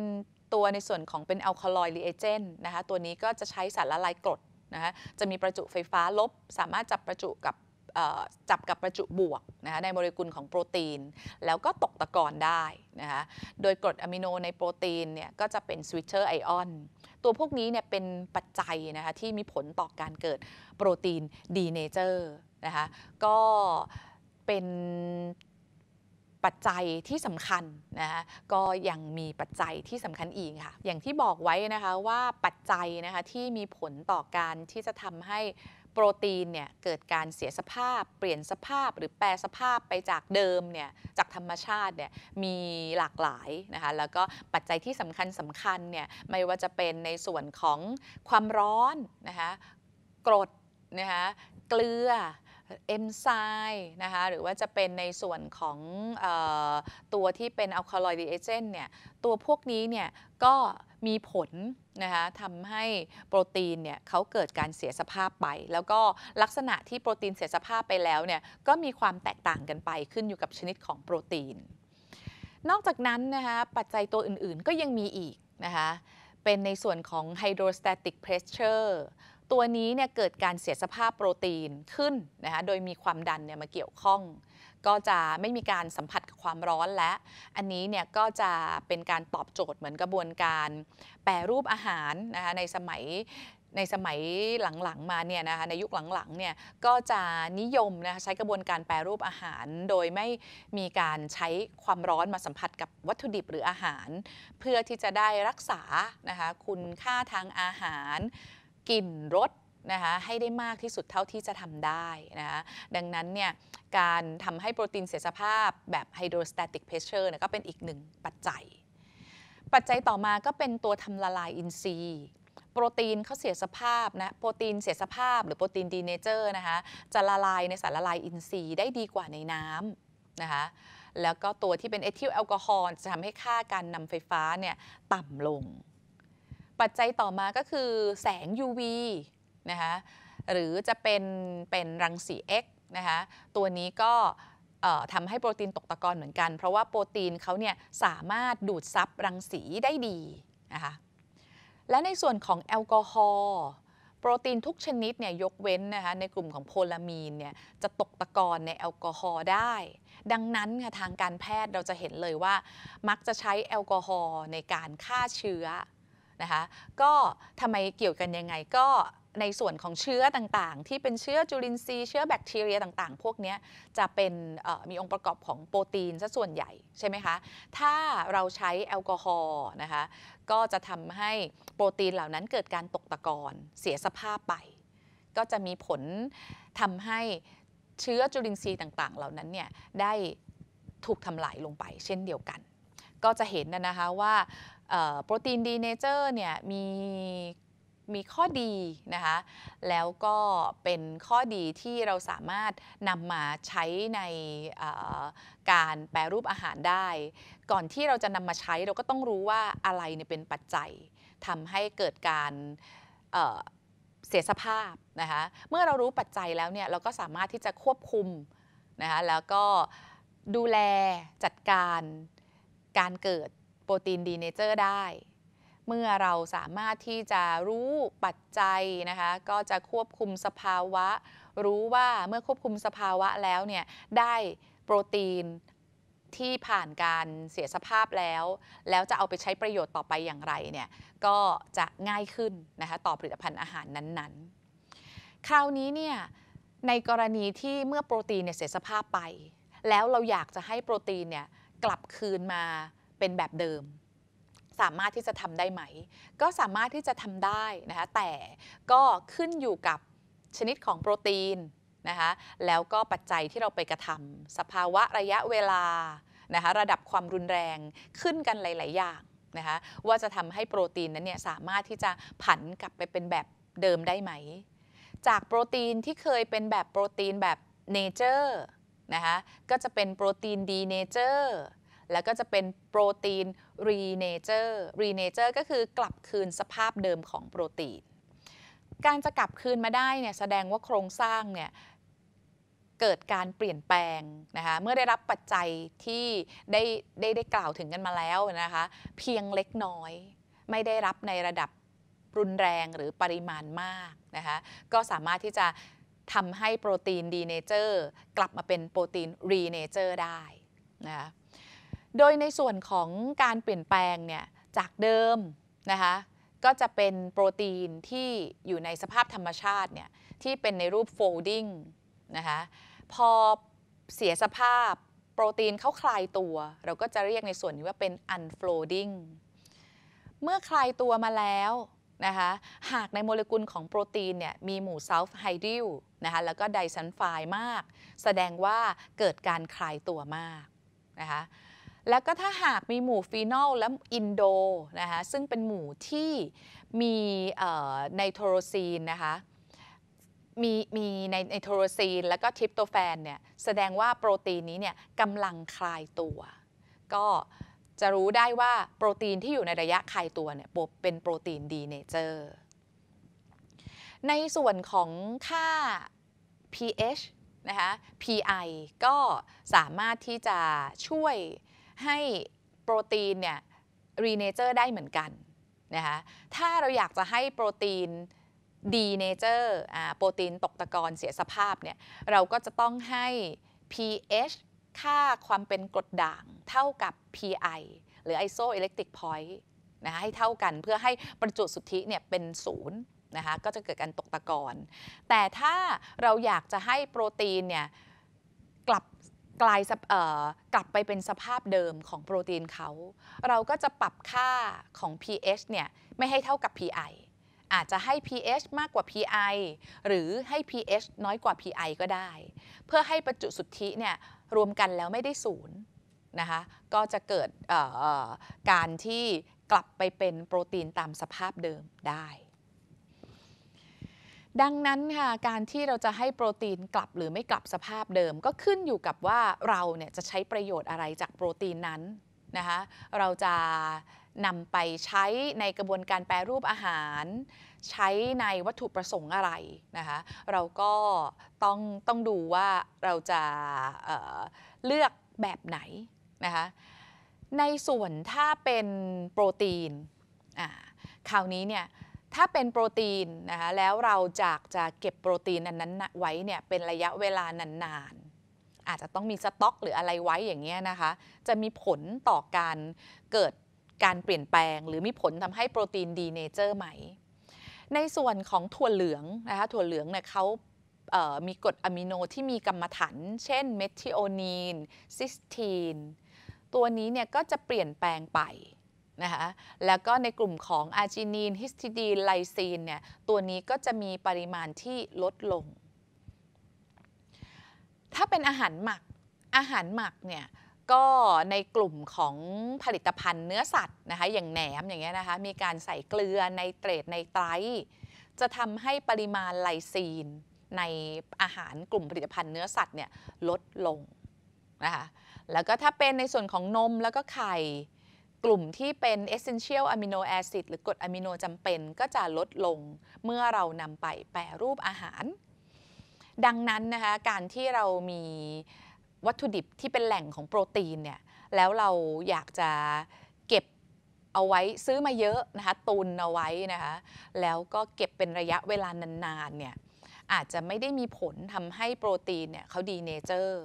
ตัวในส่วนของเป็นแอลคอลอยด์รีเอเจนต์นะคะตัวนี้ก็จะใช้สารละลายกรดนะคะจะมีประจุไฟฟ้าลบ สามารถจับประจุกับจับกับประจุบวกนะคะในโมเลกุลของโปรตีน แล้วก็ตกตะกอนได้นะคะโดยกรดอะมิโนในโปรตีนเนี่ยก็จะเป็นสวิตเชอร์ไอออนตัวพวกนี้เนี่ยเป็นปัจจัยนะคะที่มีผลต่อการเกิดโปรตีนดีเนเจอร์นะคะก็เป็นปัจจัยที่สำคัญนะคะก็ยังมีปัจจัยที่สำคัญอีกค่ะอย่างที่บอกไว้นะคะว่าปัจจัยนะคะที่มีผลต่อการที่จะทำให้โปรตีนเนี่ยเกิดการเสียสภาพเปลี่ยนสภาพ หรือแปลสภาพไปจากเดิมเนี่ยจากธรรมชาติเนี่ยมีหลากหลายนะคะแล้วก็ปัจจัยที่สำคัญสำคัญเนี่ยไม่ว่าจะเป็นในส่วนของความร้อนนะคะกรดนะคะเกลือ เอนไซม์นะคะหรือว่าจะเป็นในส่วนของออตัวที่เป็นอัลคาลอยด์ดีเอเจนเนี่ยตัวพวกนี้เนี่ยก็มีผลนะคะทำให้โปรตีนเนี่ยเขาเกิดการเสียสภาพไป แล้วก็ลักษณะที่โปรตีนเสียสภาพไปแล้วเนี่ยก็มีความแตกต่างกันไปขึ้นอยู่กับชนิดของโปรตีน นอกจากนั้นนะคะปัจจัยตัวอื่นๆก็ยังมีอีกนะคะเป็นในส่วนของไฮโดรสแตติกเพรสเชอร์ตัวนี้เนี่ยเกิดการเสียสภาพโปรตีนขึ้นนะคะโดยมีความดันเนี่ยมาเกี่ยวข้องก็จะไม่มีการสัมผัสกับความร้อนและ อันนี้เนี่ยก็จะเป็นการตอบโจทย์เหมือนกระบวนการแปรรูปอาหารนะคะในสมัยในสมัยหลังๆ มาเนี่ยนะคะในยุคหลังๆเนี่ยก็จะนิยมนะคะใช้กระบวนการแปรรูปอาหาร โดยไม่มีการใช้ความร้อนมาสัมผัสกับวัตถุดิบหรืออาหาร เพื่อที่จะได้รักษานะคะคุณค่าทางอาหารกลิ่นรสนะคะให้ได้มากที่สุดเท่าที่จะทำได้นะคะดังนั้นเนี่ยการทำให้โปรตีนเสียสภาพแบบไฮโดรสแตติกเพรสเชอร์ก็เป็นอีกหนึ่งปัจจัย ปัจจัยต่อมาก็เป็นตัวทำละลายอินทรีย์ โปรตีนเขาเสียสภาพนะโปรตีนเสียสภาพหรือโปรตีนดีเนเจอร์นะคะจะละลายในสารละลายอินทรีย์ได้ดีกว่าในน้ำนะคะแล้วก็ตัวที่เป็นเอทิลแอลกอฮอล์จะทำให้ค่าการนำไฟฟ้าเนี่ยต่ำลง ปัจจัยต่อมาก็คือแสง UV นะคะ หรือจะเป็นเป็นรังสี X นะคะ ตัวนี้ก็ทำให้โปรตีนตกตะกอนเหมือนกัน เพราะว่าโปรตีนเขาเนี่ยสามารถดูดซับรังสีได้ดีนะคะ และในส่วนของแอลกอฮอล์ โปรตีนทุกชนิดเนี่ยยกเว้นนะคะในกลุ่มของโพลามีนเนี่ยจะตกตะกอนในแอลกอฮอล์ได้ ดังนั้นค่ะทางการแพทย์เราจะเห็นเลยว่า มักจะใช้แอลกอฮอล์ในการฆ่าเชื้อ นะคะ ก็ทำไมเกี่ยวกันยังไงก็ในส่วนของเชื้อต่างๆ ที่เป็นเชื้อจุลินทรีย์เชื้อแบคทีเรียต่างๆ พวกนี้จะเป็นมีองค์ประกอบของโปรตีนซะส่วนใหญ่ใช่ไหมคะถ้าเราใช้แอลกอฮอล์นะคะก็จะทำให้โปรตีนเหล่านั้นเกิดการตกตะกอนเสียสภาพไป ก็จะมีผลทำให้เชื้อจุลินทรีย์ต่างๆเหล่านั้นเนี่ยได้ถูกทำลายลงไป เช่นเดียวกัน ก็จะเห็นนะคะว่าโปรตีนดีเนเจอร์เนี่ยมีมีข้อดีนะคะ แล้วก็เป็นข้อดีที่เราสามารถนำมาใช้ในการแปรรูปอาหารได้ ก่อนที่เราจะนำมาใช้เราก็ต้องรู้ว่าอะไรเเป็นปัจจัยทำให้เกิดการเสียสภาพนะคะ เมื่อเรารู้ปัจจัยแล้วเนี่ยเราก็สามารถที่จะควบคุมนะคะ แล้วก็ดูแลจัดการการเกิดโปรตีนดีเนเจอร์ได้เมื่อเราสามารถที่จะรู้ปัจจัยนะคะก็จะควบคุมสภาวะ รู้ว่าเมื่อควบคุมสภาวะแล้วเนี่ยได้โปรตีนที่ผ่านการเสียสภาพแล้ว แล้วจะเอาไปใช้ประโยชน์ต่อไปอย่างไรเนี่ยก็จะง่ายขึ้นนะคะต่อผลิตภัณฑ์อาหารนั้นๆ คราวนี้เนี่ยในกรณีที่เมื่อโปรตีนเนี่ยเสียสภาพไป แล้วเราอยากจะให้โปรตีนเนี่ยกลับคืนมาเป็นแบบเดิมสามารถที่จะทำได้ไหม ก็สามารถที่จะทำได้นะคะแต่ก็ขึ้นอยู่กับชนิดของโปรตีนนะคะแล้วก็ปัจจัยที่เราไปกระทำสภาวะระยะเวลานะคะระดับความรุนแรงขึ้นกันหลาย ๆ อย่างนะคะว่าจะทำให้โปรตีนนั้นเนี่ยสามารถที่จะผันกลับไปเป็นแบบเดิมได้ไหมจากโปรตีนที่เคยเป็นแบบโปรตีนแบบเนเจอร์นะคะก็จะเป็นโปรตีนดีเนเจอร์แล้วก็จะเป็นโปรตีนรีเนเจอร์รีเนเจอร์ก็คือกลับคืนสภาพเดิมของโปรตีน การจะกลับคืนมาได้เนี่ยแสดงว่าโครงสร้างเนี่ยเกิดการเปลี่ยนแปลงนะคะเมื่อได้รับปัจจัยที่ได้ได้ได้กล่าวถึงกันมาแล้วนะคะ เพียงเล็กน้อย ไม่ได้รับในระดับรุนแรงหรือปริมาณมากนะคะก็สามารถที่จะทำให้โปรตีนดีเนเจอร์กลับมาเป็นโปรตีนรีเนเจอร์ได้นะคะโดยในส่วนของการเปลี่ยนแปลงเนี่ยจากเดิมนะคะก็จะเป็นโปรตีนที่อยู่ในสภาพธรรมชาติเนี่ยที่เป็นในรูป folding นะคะพอเสียสภาพโปรตีนเขาคลายตัว เราก็จะเรียกในส่วนนี้ว่าเป็น unfolding เมื่อคลายตัวมาแล้วนะคะหากในโมเลกุลของโปรตีนเนี่ยมีหมู่ซัลฟ์ไฮดริลนะคะแล้วก็ไดซันไฟมาก แสดงว่าเกิดการคลายตัวมากนะคะแล้วก็ถ้าหากมีหมู่ฟีนอลและอินโดนะคะ ซึ่งเป็นหมู่ที่มีไนโทรซีนนะคะ มีมีในในโทรซีนแล้วก็ทิปโตแฟนเนี่ย แสดงว่าโปรตีนนี้เนี่ยกำลังคลายตัว ก็จะรู้ได้ว่าโปรตีนที่อยู่ในระยะคลายตัวเนี่ยเป็นโปรตีนดีเนเจอร์ ในส่วนของค่า pH นะคะ PI ก็สามารถที่จะช่วยให้โปรตีนเนี่ยรีเนเจอร์ได้เหมือนกันนะคะ ถ้าเราอยากจะให้โปรตีนดีเนเจอร์โปรตีนตกตะกอนเสียสภาพเนี่ยเราก็จะต้องให้ pH ค่าความเป็นกรดด่างเท่ากับ PI หรือ isoelectric point นะคะให้เท่ากันเพื่อให้ประจุสุทธิเนี่ยเป็นศูนย์นะคะก็จะเกิดการตกตะกอน แต่ถ้าเราอยากจะให้โปรตีนเนี่ยกลับกลายกลับไปเป็นสภาพเดิมของโปรตีนเขา เราก็จะปรับค่าของ pH เนี่ยไม่ให้เท่ากับ PI อาจจะให้ pH มากกว่า PI หรือให้ pH น้อยกว่า PI ก็ได้ เพื่อให้ประจุสุทธิเนี่ยรวมกันแล้วไม่ได้ศูนย์นะคะ ก็จะเกิดการที่กลับไปเป็นโปรตีนตามสภาพเดิมได้ดังนั้นค่ะ การที่เราจะให้โปรตีนกลับหรือไม่กลับสภาพเดิม ก็ขึ้นอยู่กับว่าเราเนี่ยจะใช้ประโยชน์อะไรจากโปรตีนนั้นนะคะเราจะนำไปใช้ในกระบวนการแปรรูปอาหาร ใช้ในวัตถุประสงค์อะไรนะคะเราก็ ต้อง ต้องดูว่าเราจะเเลือกแบบไหนนะคะในส่วนถ้าเป็นโปรตีนคราวนี้เนี่ยถ้าเป็นโปรตีนนะคะแล้วเราจากจะเก็บโปรตีนนั้นๆไว้เนี่ยเป็นระยะเวลานานๆ อาจจะต้องมีสต็อกหรืออะไรไว้อย่างเงี้ยนะคะ จะมีผลต่อการเกิดการเปลี่ยนแปลง หรือมีผลทำให้โปรตีนดีเนเจอร์ไหม ในส่วนของถั่วเหลืองนะคะ ถั่วเหลืองเนี่ยเขามีกรดอะมิโนที่มีกรรมฐานเช่นเมทิโอนีนซิสทีนตัวนี้เนี่ยก็จะเปลี่ยนแปลงไปนะคะแล้วก็ในกลุ่มของอาร์จินีนฮิสติดีนไลซีนเนี่ยตัวนี้ก็จะมีปริมาณที่ลดลง ถ้าเป็นอาหารหมัก อาหารหมักเนี่ยก็ในกลุ่มของผลิตภัณฑ์เนื้อสัตว์นะคะอย่างแหนมอย่างเงี้ยนะคะมีการใส่เกลือในเตรดในไตรจะทำให้ปริมาณไลซีน ในอาหารกลุ่มผลิตภัณฑ์เนื้อสัตว์เนี่ยลดลงนะคะแล้วก็ถ้าเป็นในส่วนของนมแล้วก็ไข่กลุ่มที่เป็น essential amino acid หรือกรดอะมิโนจำเป็นก็จะลดลงเมื่อเรานำไปแปรรูปอาหาร ดังนั้นนะคะ การที่เรามีวัตถุดิบที่เป็นแหล่งของโปรตีนเนี่ยแล้วเราอยากจะเก็บเอาไว้ซื้อมาเยอะนะคะตุนเอาไว้นะคะ แล้วก็เก็บเป็นระยะเวลานานๆเนี่ยอาจจะไม่ได้มีผลทำให้โปรตีนเนี่ยเขาดีเนเจอร์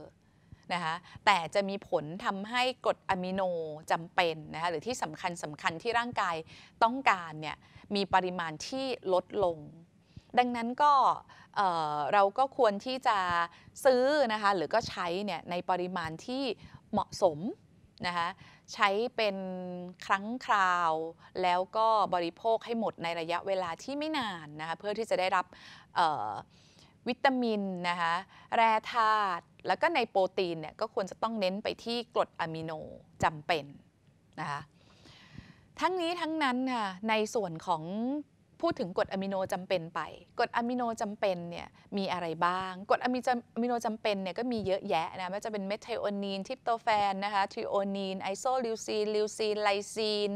นะคะแต่จะมีผลทำให้กรดอะมิโนจำเป็นนะคะหรือที่สำคัญสำคัญที่ร่างกายต้องการเนี่ยมีปริมาณที่ลดลง ดังนั้นก็เเราก็ควรที่จะซื้อนะคะหรือก็ใช้เนี่ยในปริมาณที่เหมาะสมนะคะใช้เป็นครั้งคราวแล้วก็บริโภคให้หมดในระยะเวลาที่ไม่นานนะคะเพื่อที่จะได้รับวิตามินนะคะแร่ธาตุแล้วก็ในโปรตีนเนี่ยก็ควรจะต้องเน้นไปที่กรดอะมิโนจำเป็นนะคะทั้งนี้ทั้งนั้นค่ะในส่วนของพูดถึงกรดอะมิโนจำเป็นไปกรดอะมิโนจำเป็นเนี่ยมีอะไรบ้างกรดอะมิโนจำเป็นเนี่ยก็มีเยอะแยะนะไม่ว่าจะเป็นเมทไทโอนีนทิปโตแฟนนะคะทริโอนีนไอโซลิวซีนลิวซีนไลซีน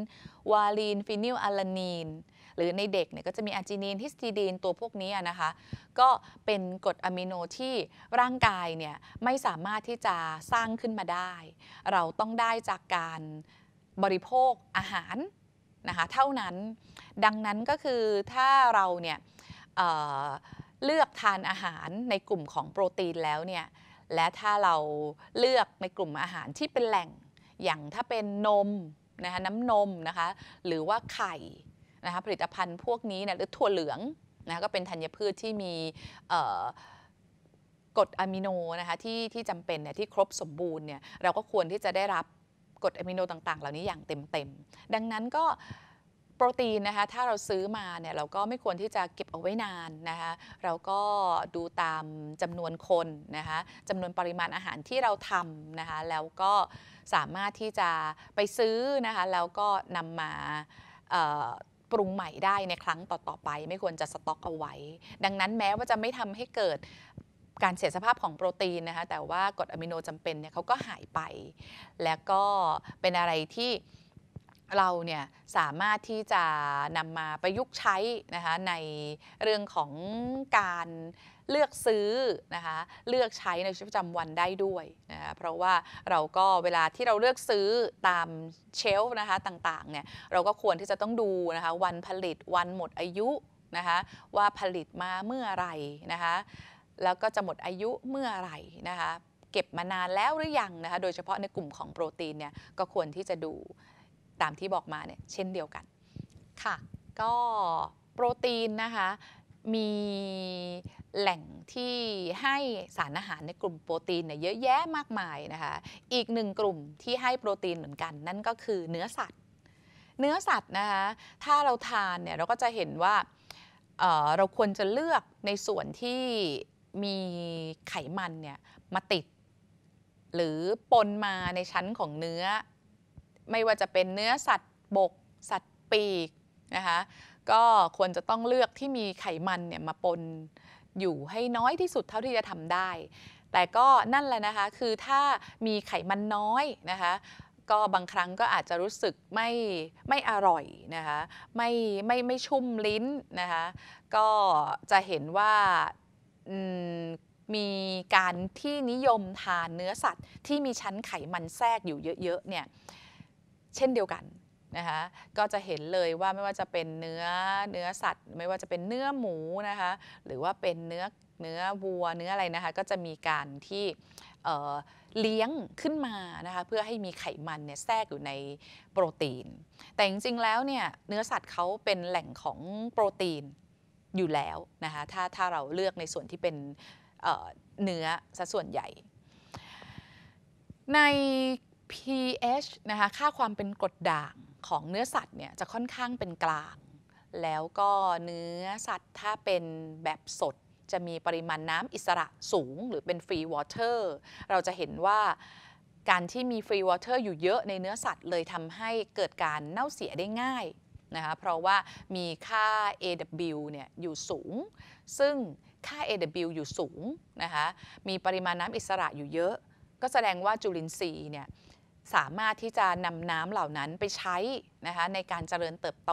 วาลีนฟินิลอะลานีนหรือในเด็กเนี่ยก็จะมีอาร์จินีนฮิสตีดีนตัวพวกนี้นะคะ ก็เป็นกรดอะมิโนที่ร่างกายเนี่ยไม่สามารถที่จะสร้างขึ้นมาได้ เราต้องได้จากการบริโภคอาหารนะคะเท่านั้นดังนั้นก็คือถ้าเราเนี่ยเเลือกทานอาหารในกลุ่มของโปรตีนแล้วเนี่ยและถ้าเราเลือกในกลุ่มอาหารที่เป็นแหล่งอย่างถ้าเป็นนมนะคะน้ำนมนะคะ หรือว่าไข่นะคะผลิตภัณฑ์พวกนี้นะหรือถั่วเหลืองนะะก็เป็นธัญพืชที่มีกรดอะมิโนนะคะที่ที่จำเป็นเนี่ยที่ครบสมบูรณ์เนี่ยเราก็ควรที่จะได้รับกรดอะมิโนต่างๆ เหล่านี้อย่างเต็มๆดังนั้นก็โปรตีนนะคะถ้าเราซื้อมาเนี่ยเราก็ไม่ควรที่จะเก็บเอาไว้นานนะคะเราก็ดูตามจำนวนคนนะคะจำนวนปริมาณอาหารที่เราทำนะคะแล้วก็สามารถที่จะไปซื้อนะคะแล้วก็นำมาปรุงใหม่ได้ในครั้งต่อ ๆ ไปไม่ควรจะสต็อกเอาไว้ ดังนั้นแม้ว่าจะไม่ทำให้เกิดการเสียสภาพของโปรตีนนะคะแต่ว่ากรดอะมิโนจำเป็นเนี่ยเขาก็หายไป แล้วก็เป็นอะไรที่เราเนี่ยสามารถที่จะนำมาประยุกต์ใช้นะคะในเรื่องของการเลือกซื้อนะคะเลือกใช้ในชีวิตประจำวันได้ด้วยนะคะเพราะว่าเราก็เวลาที่เราเลือกซื้อตามเชล์นะคะต่างๆเนี่ยเราก็ควรที่จะต้องดูนะคะวันผลิตวันหมดอายุนะคะว่าผลิตมาเมื่อไหร่นะคะแล้วก็จะหมดอายุเมื่อไหร่นะคะเก็บมานานแล้วหรือยังนะคะ โดยเฉพาะในกลุ่มของโปรตีนเนี่ยก็ควรที่จะดูตามที่บอกมาเนี่ยเช่นเดียวกันค่ะก็โปรตีนนะคะมีแหล่งที่ให้สารอาหารในกลุ่มโปรตีนเนี่ยเยอะแยะมากมายนะคะ อีกหนึ่งกลุ่มที่ให้โปรตีนเหมือนกันนั่นก็คือเนื้อสัตว์ เนื้อสัตว์นะคะถ้าเราทานเนี่ยเราก็จะเห็นว่าเเราควรจะเลือกในส่วนที่มีไขมันเนี่ยมาติด หรือปนมาในชั้นของเนื้อ ไม่ว่าจะเป็นเนื้อสัตว์บกสัตว์ปีกนะคะก็ควรจะต้องเลือกที่มีไขมันเนี่ยมาปนอยู่ให้น้อยที่สุดเท่าที่จะทำได้ แต่ก็นั่นแหละนะคะ คือถ้ามีไขมันน้อยนะคะ ก็บางครั้งก็อาจจะรู้สึกไม่ไม่อร่อยนะคะ ไม่ไม่ไม่ชุ่มลิ้นนะคะ ก็จะเห็นว่ามีการที่นิยมทานเนื้อสัตว์ ที่มีชั้นไขมันแทรกอยู่เยอะๆเนี่ยเช่นเดียวกันนะคะก็จะเห็นเลยว่าไม่ว่าจะเป็นเนื้อเนื้อสัตว์ไม่ว่าจะเป็นเนื้อหมูนะคะหรือว่าเป็นเนื้อเนื้อวัวเนื้ออะไรนะคะก็จะมีการที่เลี้ยงขึ้นมานะคะเพื่อให้มีไขมันเนี่ยแทรกอยู่ในโปรตีน แต่จริงๆแล้วเนี่ยเนื้อสัตว์เขาเป็นแหล่งของโปรตีนอยู่แล้วนะคะถ้าถ้าเราเลือกในส่วนที่เป็นเนื้อซะส่วนใหญ่ ใน pH นะคะค่าความเป็นกรดด่างของเนื้อสัตว์เนี่ยจะค่อนข้างเป็น กลาง แล้วก็เนื้อสัตว์ถ้าเป็นแบบสดจะมีปริมาณน้ำอิสระสูง หรือเป็นฟรีวอเตอร์เราจะเห็นว่าการที่มีฟรีวอเตอร์อยู่เยอะในเนื้อสัตว์เลยทำให้เกิดการเน่าเสียได้ง่ายนะคะ เพราะว่ามีค่า AW เนี่ยอยู่สูง ซึ่งค่า AW อยู่สูงนะคะ มีปริมาณน้ำอิสระอยู่เยอะ ก็แสดงว่าจุลินทรีย์เนี่ยสามารถที่จะนำน้ำเหล่านั้นไปใช้นะคะในการเจริญเติบโต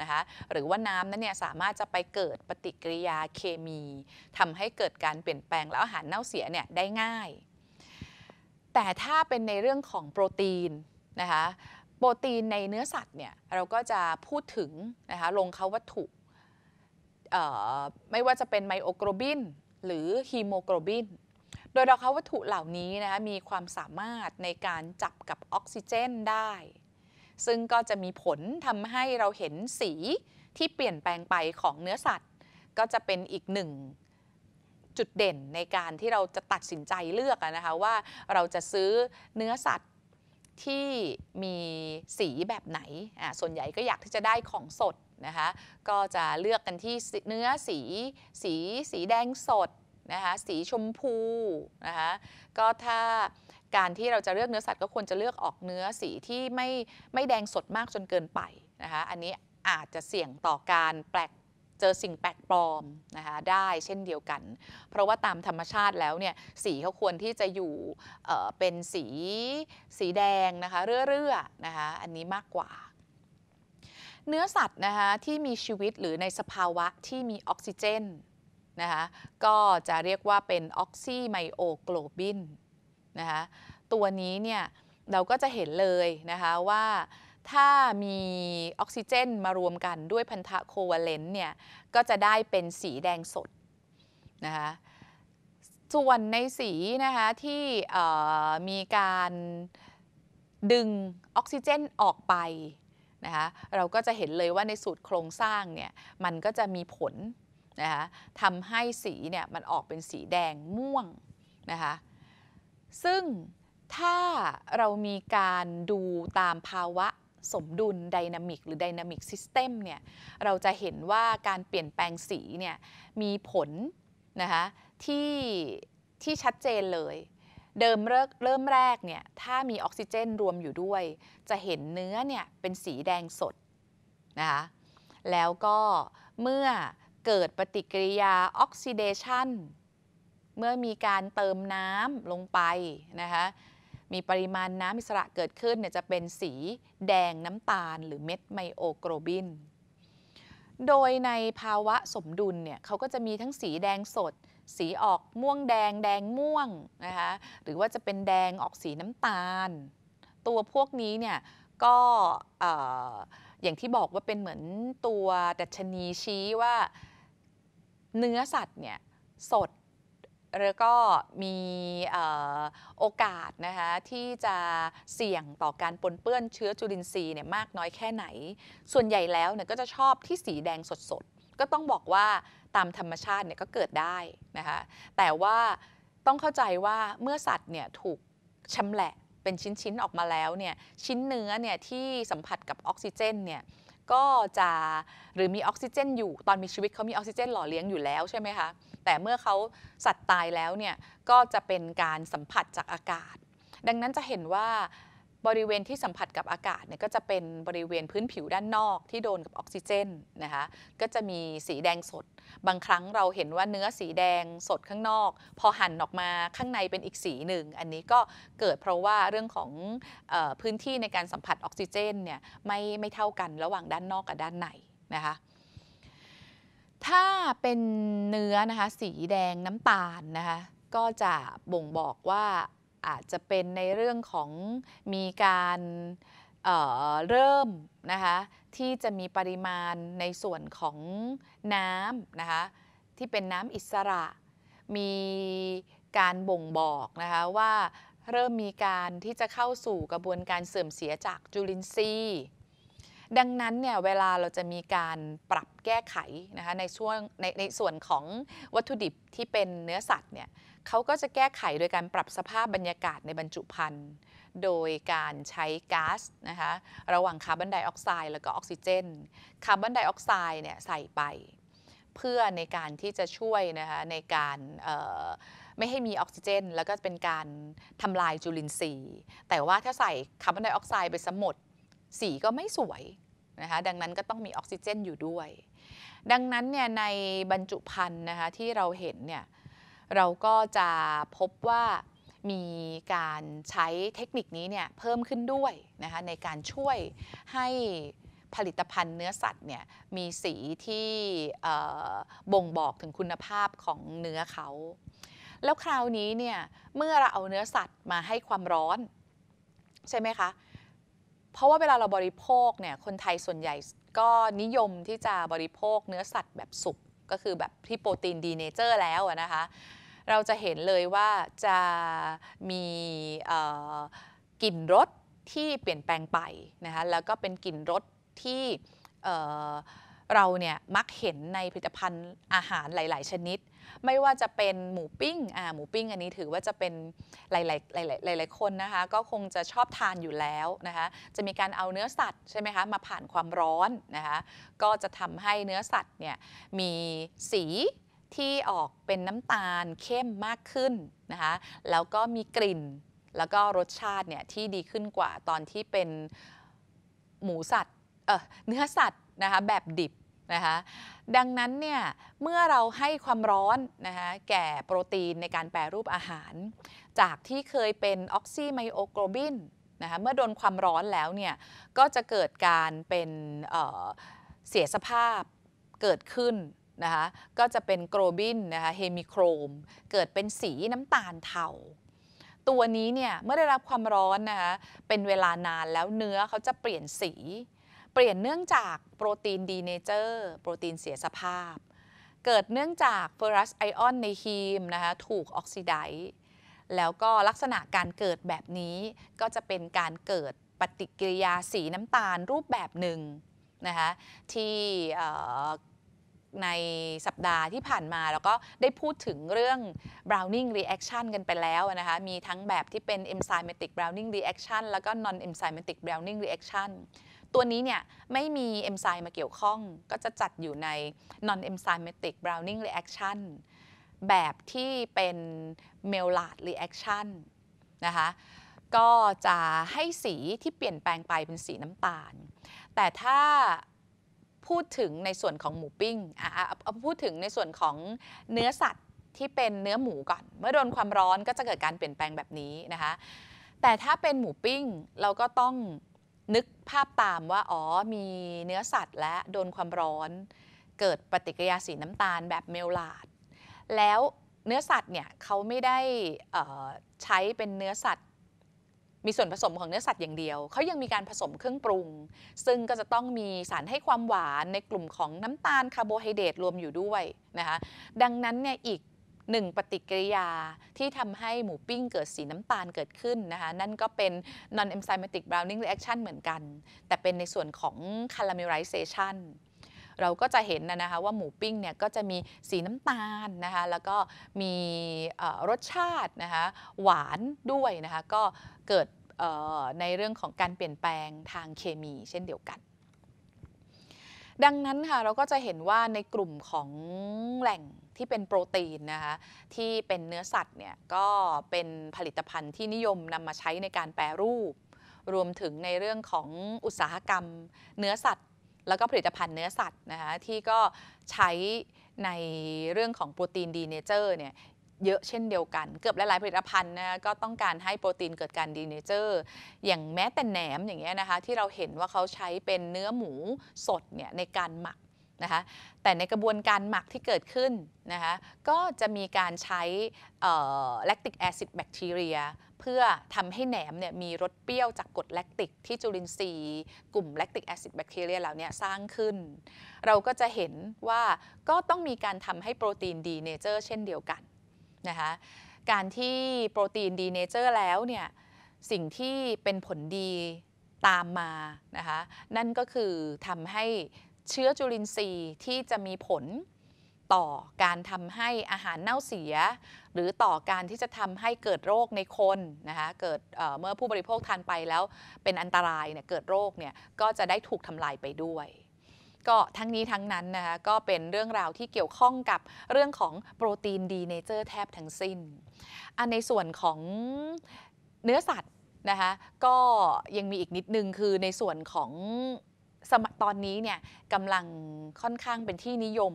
นะคะหรือว่าน้ำนั้นเนี่ยสามารถจะไปเกิดปฏิกิริยาเคมี ทำให้เกิดการเปลี่ยนแปลงแล้วอาหารเน่าเสียเนี่ยได้ง่าย แต่ถ้าเป็นในเรื่องของโปรตีนนะคะโปรตีนในเนื้อสัตว์เนี่ยเราก็จะพูดถึงนะคะลงเขาวัตถุ ไม่ว่าจะเป็นไมโอโกลบินหรือฮีโมโกลบินดยเราเขาวัตถุเหล่านี้นะคะมีความสามารถในการจับกับออกซิเจนได้ ซึ่งก็จะมีผลทำให้เราเห็นสีที่เปลี่ยนแปลงไปของเนื้อสัตว์ ก็จะเป็นอีกหนึ่งจุดเด่นในการที่เราจะตัดสินใจเลือกนะคะว่าเราจะซื้อเนื้อสัตว์ที่มีสีแบบไหนอ่าส่วนใหญ่ก็อยากที่จะได้ของสดนะคะก็จะเลือกกันที่เนื้อสีสีสีแดงสดนะคะสีชมพูนะคะก็ถ้าการที่เราจะเลือกเนื้อสัตว์ก็ควรจะเลือกออกเนื้อสีที่ไม่ไม่แดงสดมากจนเกินไปนะคะอันนี้อาจจะเสี่ยงต่อการแปลกเจอสิ่งแปลกปลอมนะคะได้เช่นเดียวกัน เพราะว่าตามธรรมชาติแล้วเนี่ยสีเขาควรที่จะอยู่เเป็นสีสีแดงนะคะเรื่อๆนะคะอันนี้มากกว่า เนื้อสัตว์นะคะที่มีชีวิตหรือในสภาวะที่มีออกซิเจนนะคะก็จะเรียกว่าเป็นออกซิไมโอโกลบินนะคะตัวนี้เนี่ยเราก็จะเห็นเลยนะคะว่าถ้ามีออกซิเจนมารวมกันด้วยพันธะโควาเลนต์เนี่ยก็จะได้เป็นสีแดงสดนะคะส่วนในสีนะคะที่มีการดึงออกซิเจนออกไปนะคะเราก็จะเห็นเลยว่าในสูตรโครงสร้างเนี่ยมันก็จะมีผลนะคะทำให้สีเนี่ยมันออกเป็นสีแดงม่วงนะคะ ซึ่งถ้าเรามีการดูตามภาวะสมดุลไดนามิกหรือไดนามิกซิสเต็มเนี่ย เราจะเห็นว่าการเปลี่ยนแปลงสีเนี่ยมีผลนะคะที่ที่ชัดเจนเลย เดิมเริ่มแรกเนี่ยถ้ามีออกซิเจนรวมอยู่ด้วย จะเห็นเนื้อเนี่ยเป็นสีแดงสดนะคะ แล้วก็เมื่อเกิดปฏิกิริยาออกซิเดชันเมื่อมีการเติมน้ำลงไปนะคะมีปริมาณน้ำอิสระเกิดขึ้นเนี่ยจะเป็นสีแดงน้ำตาลหรือเม็ดไมโอโกลบิน โดยในภาวะสมดุลเนี่ยเขาก็จะมีทั้งสีแดงสด สีออกม่วงแดงแดงม่วงนะคะหรือว่าจะเป็นแดงออกสีน้ำตาล ตัวพวกนี้เนี่ยก็อย่างที่บอกว่าเป็นเหมือนตัวดัชนีชี้ว่าเนื้อสัตว์เนี่ยสด แล้วก็มีโอกาสนะคะที่จะเสี่ยงต่อการปนเปื้อนเชื้อจุลินทรีย์เนี่ยมากน้อยแค่ไหน ส่วนใหญ่แล้วเนี่ยก็จะชอบที่สีแดงสดๆ ก็ต้องบอกว่าตามธรรมชาติเนี่ยก็เกิดได้นะคะแต่ว่าต้องเข้าใจว่าเมื่อสัตว์เนี่ยถูกชำแหละเป็นชิ้นๆออกมาแล้วเนี่ยชิ้นเนื้อเนี่ยที่สัมผัสกับออกซิเจนเนี่ยก็จะหรือมีออกซิเจนอยู่ตอนมีชีวิตเขามีออกซิเจนหล่อเลี้ยงอยู่แล้วใช่ไหมคะ แต่เมื่อเขาสัตว์ตายแล้วเนี่ย ก็จะเป็นการสัมผัสจากอากาศ ดังนั้นจะเห็นว่าบริเวณที่สัมผัสกับอากาศเนี่ยก็จะเป็นบริเวณพื้นผิวด้านนอกที่โดนกับออกซิเจนนะคะก็จะมีสีแดงสดบางครั้งเราเห็นว่าเนื้อสีแดงสดข้างนอก พอหั่นออกมาข้างในเป็นอีกสีหนึ่งอันนี้ก็เกิดเพราะว่าเรื่องของอพื้นที่ในการสัมผัสออกซิเจนเนี่ยไม่ไม่เท่ากันระหว่างด้านนอกกับด้านในนะคะถ้าเป็นเนื้อนะคะสีแดงน้ำตาลนะคะก็จะบ่งบอกว่าอาจจะเป็นในเรื่องของมีการเเริ่มนะคะที่จะมีปริมาณในส่วนของน้ำนะคะที่เป็นน้ำอิสระ มีการบ่งบอกนะคะว่าเริ่มมีการที่จะเข้าสู่กระบวนการเสื่อมเสียจากจุลินทรีย์ดังนั้นเนี่ยเวลาเราจะมีการปรับแก้ไขนะคะในช่วงในในส่วนของวัตถุดิบที่เป็นเนื้อสัตว์เนี่ยเขาก็จะแก้ไขโดยการปรับสภาพบรรยากาศในบรรจุภัณฑ์โดยการใช้ก๊าซนะคะระหว่างคาร์บอนไดออกไซด์แล้วก็ออกซิเจนคาร์บอนไดออกไซด์เนี่ยใส่ไป เพื่อในการที่จะช่วยนะคะในการไม่ให้มีออกซิเจน แล้วก็เป็นการทำลายจุลินทรีย์ แต่ว่าถ้าใส่คาร์บอนไดออกไซด์ไปสมดสีก็ไม่สวยนะคะดังนั้นก็ต้องมีออกซิเจนอยู่ด้วย ดังนั้นเนี่ยในบรรจุภัณฑ์นะคะที่เราเห็นเนี่ยเราก็จะพบว่ามีการใช้เทคนิคนี้เนี่ยเพิ่มขึ้นด้วยนะคะในการช่วยให้ผลิตภัณฑ์เนื้อสัตว์เนี่ยมีสีที่บ่งบอกถึงคุณภาพของเนื้อเขา แล้วคราวนี้เนี่ยเมื่อเราเอาเนื้อสัตว์มาให้ความร้อน ใช่ไหมคะ เพราะว่าเวลาเราบริโภคเนี่ยคนไทยส่วนใหญ่ก็นิยมที่จะบริโภคเนื้อสัตว์แบบสุกก็คือแบบที่โปรตีนดีเนเจอร์ แล้วนะคะเราจะเห็นเลยว่าจะมีกลิ่นรสที่เปลี่ยนแปลงไป นะคะแล้วก็เป็นกลิ่นรสที่เราเนี่ยมักเห็นในผลิตภัณฑ์อาหารหลาย ๆ ชนิด ไม่ว่าจะเป็นหมูปิ้งอ่าหมูปิ้งอันนี้ถือว่าจะเป็นหลาย ๆ หลาย ๆ คน นะคะ ก็คงจะชอบทานอยู่แล้วนะคะจะมีการเอาเนื้อสัตว์ใช่ไหมคะมาผ่านความร้อนนะคะก็จะทำให้เนื้อสัตว์เนี่ยมีสีที่ออกเป็นน้ำตาลเข้มมากขึ้นนะคะ แล้วก็มีกลิ่นแล้วก็รสชาติเนี่ยที่ดีขึ้นกว่าตอนที่เป็นหมูสัตว์เเนื้อสัตว์นะคะแบบดิบนะคะ ดังนั้นเนี่ยเมื่อเราให้ความร้อนนะคะแก่โปรตีนในการแปรรูปอาหาร จากที่เคยเป็นออกซิไมโอโกลบินนะคะเมื่อโดนความร้อนแล้วเนี่ยก็จะเกิดการเป็นเเสียสภาพเกิดขึ้นนะคะก็จะเป็นโกลบินนะคะเฮมิโครม เกิดเป็นสีน้ำตาลเทาตัวนี้เนี่ย เมื่อได้รับความร้อนนะคะเป็นเวลานานแล้วเนื้อเขาจะเปลี่ยนสี เปลี่ยนเนื่องจากโปรตีนดีเนเจอร์โปรตีนเสียสภาพ เกิดเนื่องจากเฟอรัสไอออนในฮีมนะคะถูกออกซิไดซ์แล้วก็ลักษณะการเกิดแบบนี้ ก็จะเป็นการเกิดปฏิกิริยาสีน้ำตาลรูปแบบหนึ่งนะคะที่ในสัปดาห์ที่ผ่านมาแล้วก็ได้พูดถึงเรื่อง Browning reaction กันไปแล้วนะคะ มีทั้งแบบที่เป็น enzymatic Browning reaction แล้วก็ non enzymatic Browning reaction ตัวนี้เนี่ย ไม่มีเอนไซม์มาเกี่ยวข้องก็จะจัดอยู่ใน non enzymatic Browning reaction แบบที่เป็น m e l a r d reaction นะคะ ก็จะให้สีที่เปลี่ยนแปลงไปเป็นสีน้ำตาล แต่ถ้าพูดถึงในส่วนของหมูปิ้งอ่ะพูดถึงในส่วนของเนื้อสัตว์ที่เป็นเนื้อหมูก่อน เมื่อโดนความร้อนก็จะเกิดการเปลี่ยนแปลงแบบนี้นะคะ แต่ถ้าเป็นหมูปิ้งเราก็ต้องนึกภาพตามว่า อ๋อมีเนื้อสัตว์และโดนความร้อน เกิดปฏิกิริยาสีน้ำตาลแบบเมลลาดแล้วเนื้อสัตว์เนี่ยเขาไม่ได้ใช้เป็นเนื้อสัตวมีส่วนผสมของเนื้อสัตว์อย่างเดียว เขายังมีการผสมเครื่องปรุง ซึ่งก็จะต้องมีสารให้ความหวานในกลุ่มของน้ำตาลคาร์โบไฮเดรตรวมอยู่ด้วยนะคะ ดังนั้นเนี่ยอีกหนึ่งปฏิกิริยาที่ทำให้หมูปิ้งเกิดสีน้ำตาลเกิดขึ้นนะคะนั่นก็เป็น non enzymatic browning reaction เหมือนกัน แต่เป็นในส่วนของ caramelization เราก็จะเห็นนะคะว่าหมูปิ้งเนี่ยก็จะมีสีน้ำตาลนะคะแล้วก็มีรสชาตินะคะหวานด้วยนะคะก็เกิดในเรื่องของการเปลี่ยนแปลงทางเคมี เช่นเดียวกัน ดังนั้นค่ะเราก็จะเห็นว่าในกลุ่มของแหล่งที่เป็นโปรตีนนะคะที่เป็นเนื้อสัตว์เนี่ยก็เป็นผลิตภัณฑ์ที่นิยมนำมาใช้ในการแปรรูป รวมถึงในเรื่องของอุตสาหกรรมเนื้อสัตว์แล้วก็ผลิตภัณฑ์เนื้อสัตว์นะคะที่ก็ใช้ในเรื่องของโปรตีนดีเนเจอร์เนี่ยเยอะเช่นเดียวกันเกือบหลายๆผลิตภัณฑ์นะก็ต้องการให้โปรตีนเกิดการดีเนเจอร์อย่างแม้แต่แหนมอย่างเงี้ยนะคะที่เราเห็นว่าเขาใช้เป็นเนื้อหมูสดเนี่ยในการหมักนะคะแต่ในกระบวนการหมักที่เกิดขึ้นนะคะก็จะมีการใช้แลคติกแอซิดแบคทีเรียเพื่อทำให้แหนมเนี่ยมีรสเปรี้ยวจากกรดแลคติก ที่จุลินทรีย์กลุ่มแลคติกแอซิดแบคทีเรียเหล่านี้สร้างขึ้น เราก็จะเห็นว่าก็ต้องมีการทำให้โปรตีนดีเนเจอร์เช่นเดียวกันนะคะการที่โปรตีนดีเนเจอร์แล้วเนี่ยสิ่งที่เป็นผลดีตามมานะคะนั่นก็คือทำให้เชื้อจุลินทรีย์ที่จะมีผลต่อการทำให้อาหารเน่าเสีย หรือต่อการที่จะทำให้เกิดโรคในคนนะคะเกิดเเมื่อผู้บริโภคทานไปแล้วเป็นอันตรายเนี่ยเกิดโรคเนี่ยก็จะได้ถูกทำลายไปด้วย ก็ทั้งนี้ทั้งนั้นนะคะก็เป็นเรื่องราวที่เกี่ยวข้องกับเรื่องของโปรตีนดีเนเจอร์แทบทั้งสิ้นอันในส่วนของเนื้อสัตว์นะคะก็ยังมีอีกนิดนึงคือในส่วนของสมตอนนี้เนี่ยกำลังค่อนข้างเป็นที่นิยม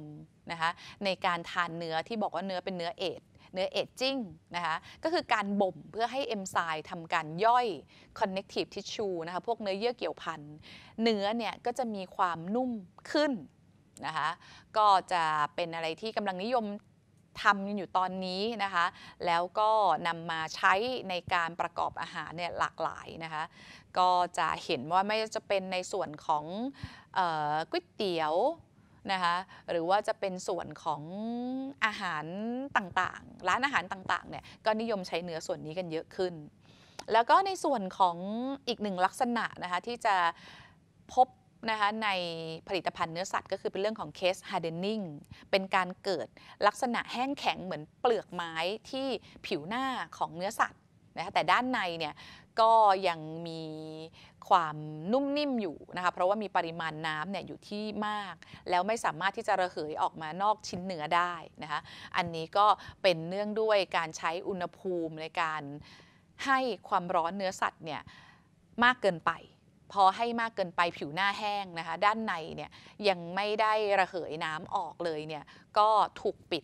นะคะในการทานเนื้อที่บอกว่าเนื้อเป็นเนื้อเอทเนื้อเอจจิ้งนะคะก็คือการบ่มเพื่อให้เอนไซม์ทำการย่อย connective tissue นะคะพวกเนื้อเยื่อเกี่ยวพัน เนื้อเนี่ยก็จะมีความนุ่มขึ้นนะคะก็จะเป็นอะไรที่กำลังนิยมทำอยู่ตอนนี้นะคะแล้วก็นำมาใช้ในการประกอบอาหารเนี่ยหลากหลายนะคะก็จะเห็นว่าไม่จะเป็นในส่วนของก๋วยเตี๋ยวนะคะหรือว่าจะเป็นส่วนของอาหารต่างๆ ร้านอาหารต่างๆเนี่ยก็นิยมใช้เนื้อส่วนนี้กันเยอะขึ้น แล้วก็ในส่วนของอีกหนึ่งลักษณะนะคะที่จะพบนะคะในผลิตภัณฑ์เนื้อสัตว์ก็คือเป็นเรื่องของเคส hardening เป็นการเกิดลักษณะแห้งแข็งเหมือนเปลือกไม้ที่ผิวหน้าของเนื้อสัตว์นะคะแต่ด้านในเนี่ยก็ยังมีความนุ่มนิ่มอยู่นะคะเพราะว่ามีปริมาณน้ำเนี่ยอยู่ที่มาก แล้วไม่สามารถที่จะระเหยออกมานอกชิ้นเนื้อได้นะคะอันนี้ก็เป็นเนื่องด้วยการใช้อุณหภูมิในการให้ความร้อนเนื้อสัตว์เนี่ยมากเกินไป พอให้มากเกินไปผิวหน้าแห้งนะคะด้านในเนี่ยยังไม่ได้ระเหยน้ำออกเลยเนี่ยก็ถูกปิด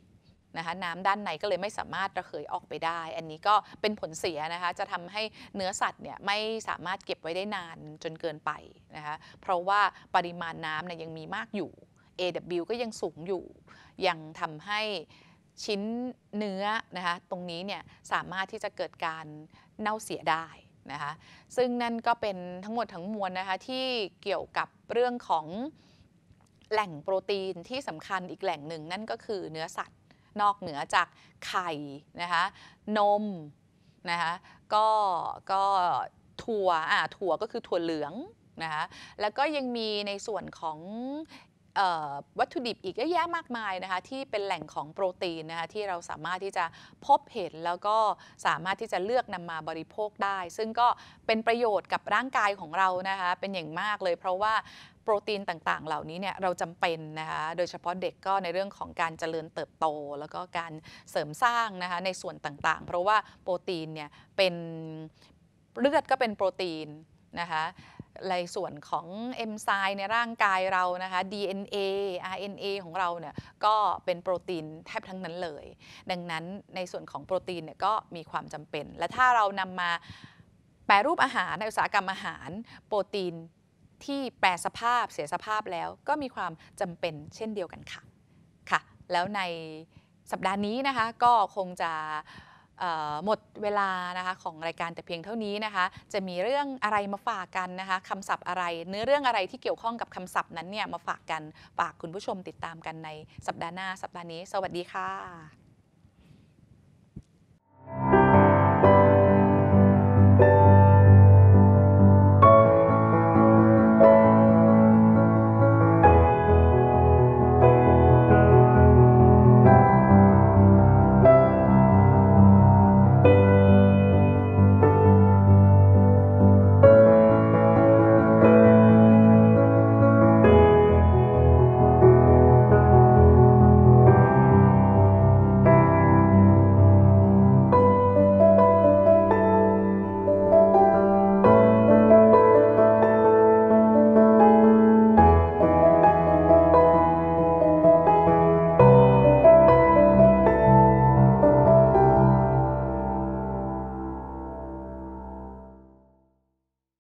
นะคะน้ำด้านในก็เลยไม่สามารถระเหยออกไปได้ อันนี้ก็เป็นผลเสียนะคะ จะทำให้เนื้อสัตว์เนี่ยไม่สามารถเก็บไว้ได้นานจนเกินไปนะคะ เพราะว่าปริมาณน้ำเนี่ยยังมีมากอยู่ AW ก็ยังสูงอยู่ ยังทำให้ชิ้นเนื้อนะคะตรงนี้เนี่ยสามารถที่จะเกิดการเน่าเสียได้นะคะ ซึ่งนั่นก็เป็นทั้งหมดทั้งมวลนะคะที่เกี่ยวกับเรื่องของแหล่งโปรตีนที่สำคัญอีกแหล่งหนึ่งนั่นก็คือเนื้อสัตว์นอกเหนือจากไข่นะคะนมนะคะก็ก็ ถั่วอ่าถั่วก็คือถั่วเหลืองนะคะแล้วก็ยังมีในส่วนของวัตถุดิบอีกเยอะแยะมากมายนะคะ ที่เป็นแหล่งของโปรตีนนะคะที่เราสามารถที่จะพบเห็น แล้วก็สามารถที่จะเลือกนำมาบริโภคได้ ซึ่งก็เป็นประโยชน์กับร่างกายของเรานะคะ เป็นอย่างมากเลยเพราะว่าโปรตีนต่างๆ เหล่านี้เนี่ยเราจำเป็นนะคะ โดยเฉพาะเด็กก็ในเรื่องของการเจริญเติบโต แล้วก็การเสริมสร้างนะคะในส่วนต่างๆ เพราะว่าโปรตีนเนี่ยเป็นเลือดก็เป็นโปรตีนนะคะในส่วนของเอนไซม์ในร่างกายเรานะคะ DNA RNA ของเราเนี่ยก็เป็นโปรตีนแทบทั้งนั้นเลยดังนั้นในส่วนของโปรตีนเนี่ยก็มีความจำเป็นและถ้าเรานำมาแปรรูปอาหารในอุตสาหกรรมอาหาร โปรตีนที่แปรสภาพเสียสภาพแล้ว ก็มีความจำเป็น เช่นเดียวกันค่ะค่ะ แล้วในสัปดาห์นี้นะคะก็คงจะหมดเวลานะคะของรายการแต่เพียงเท่านี้นะคะ จะมีเรื่องอะไรมาฝากกันนะคะคำศัพท์อะไร เนื้อเรื่องอะไรที่เกี่ยวข้องกับคำศัพท์นั้นเนี่ยมาฝากกันฝากคุณผู้ชมติดตามกันในสัปดาห์หน้า สัปดาห์นี้ สวัสดีค่ะ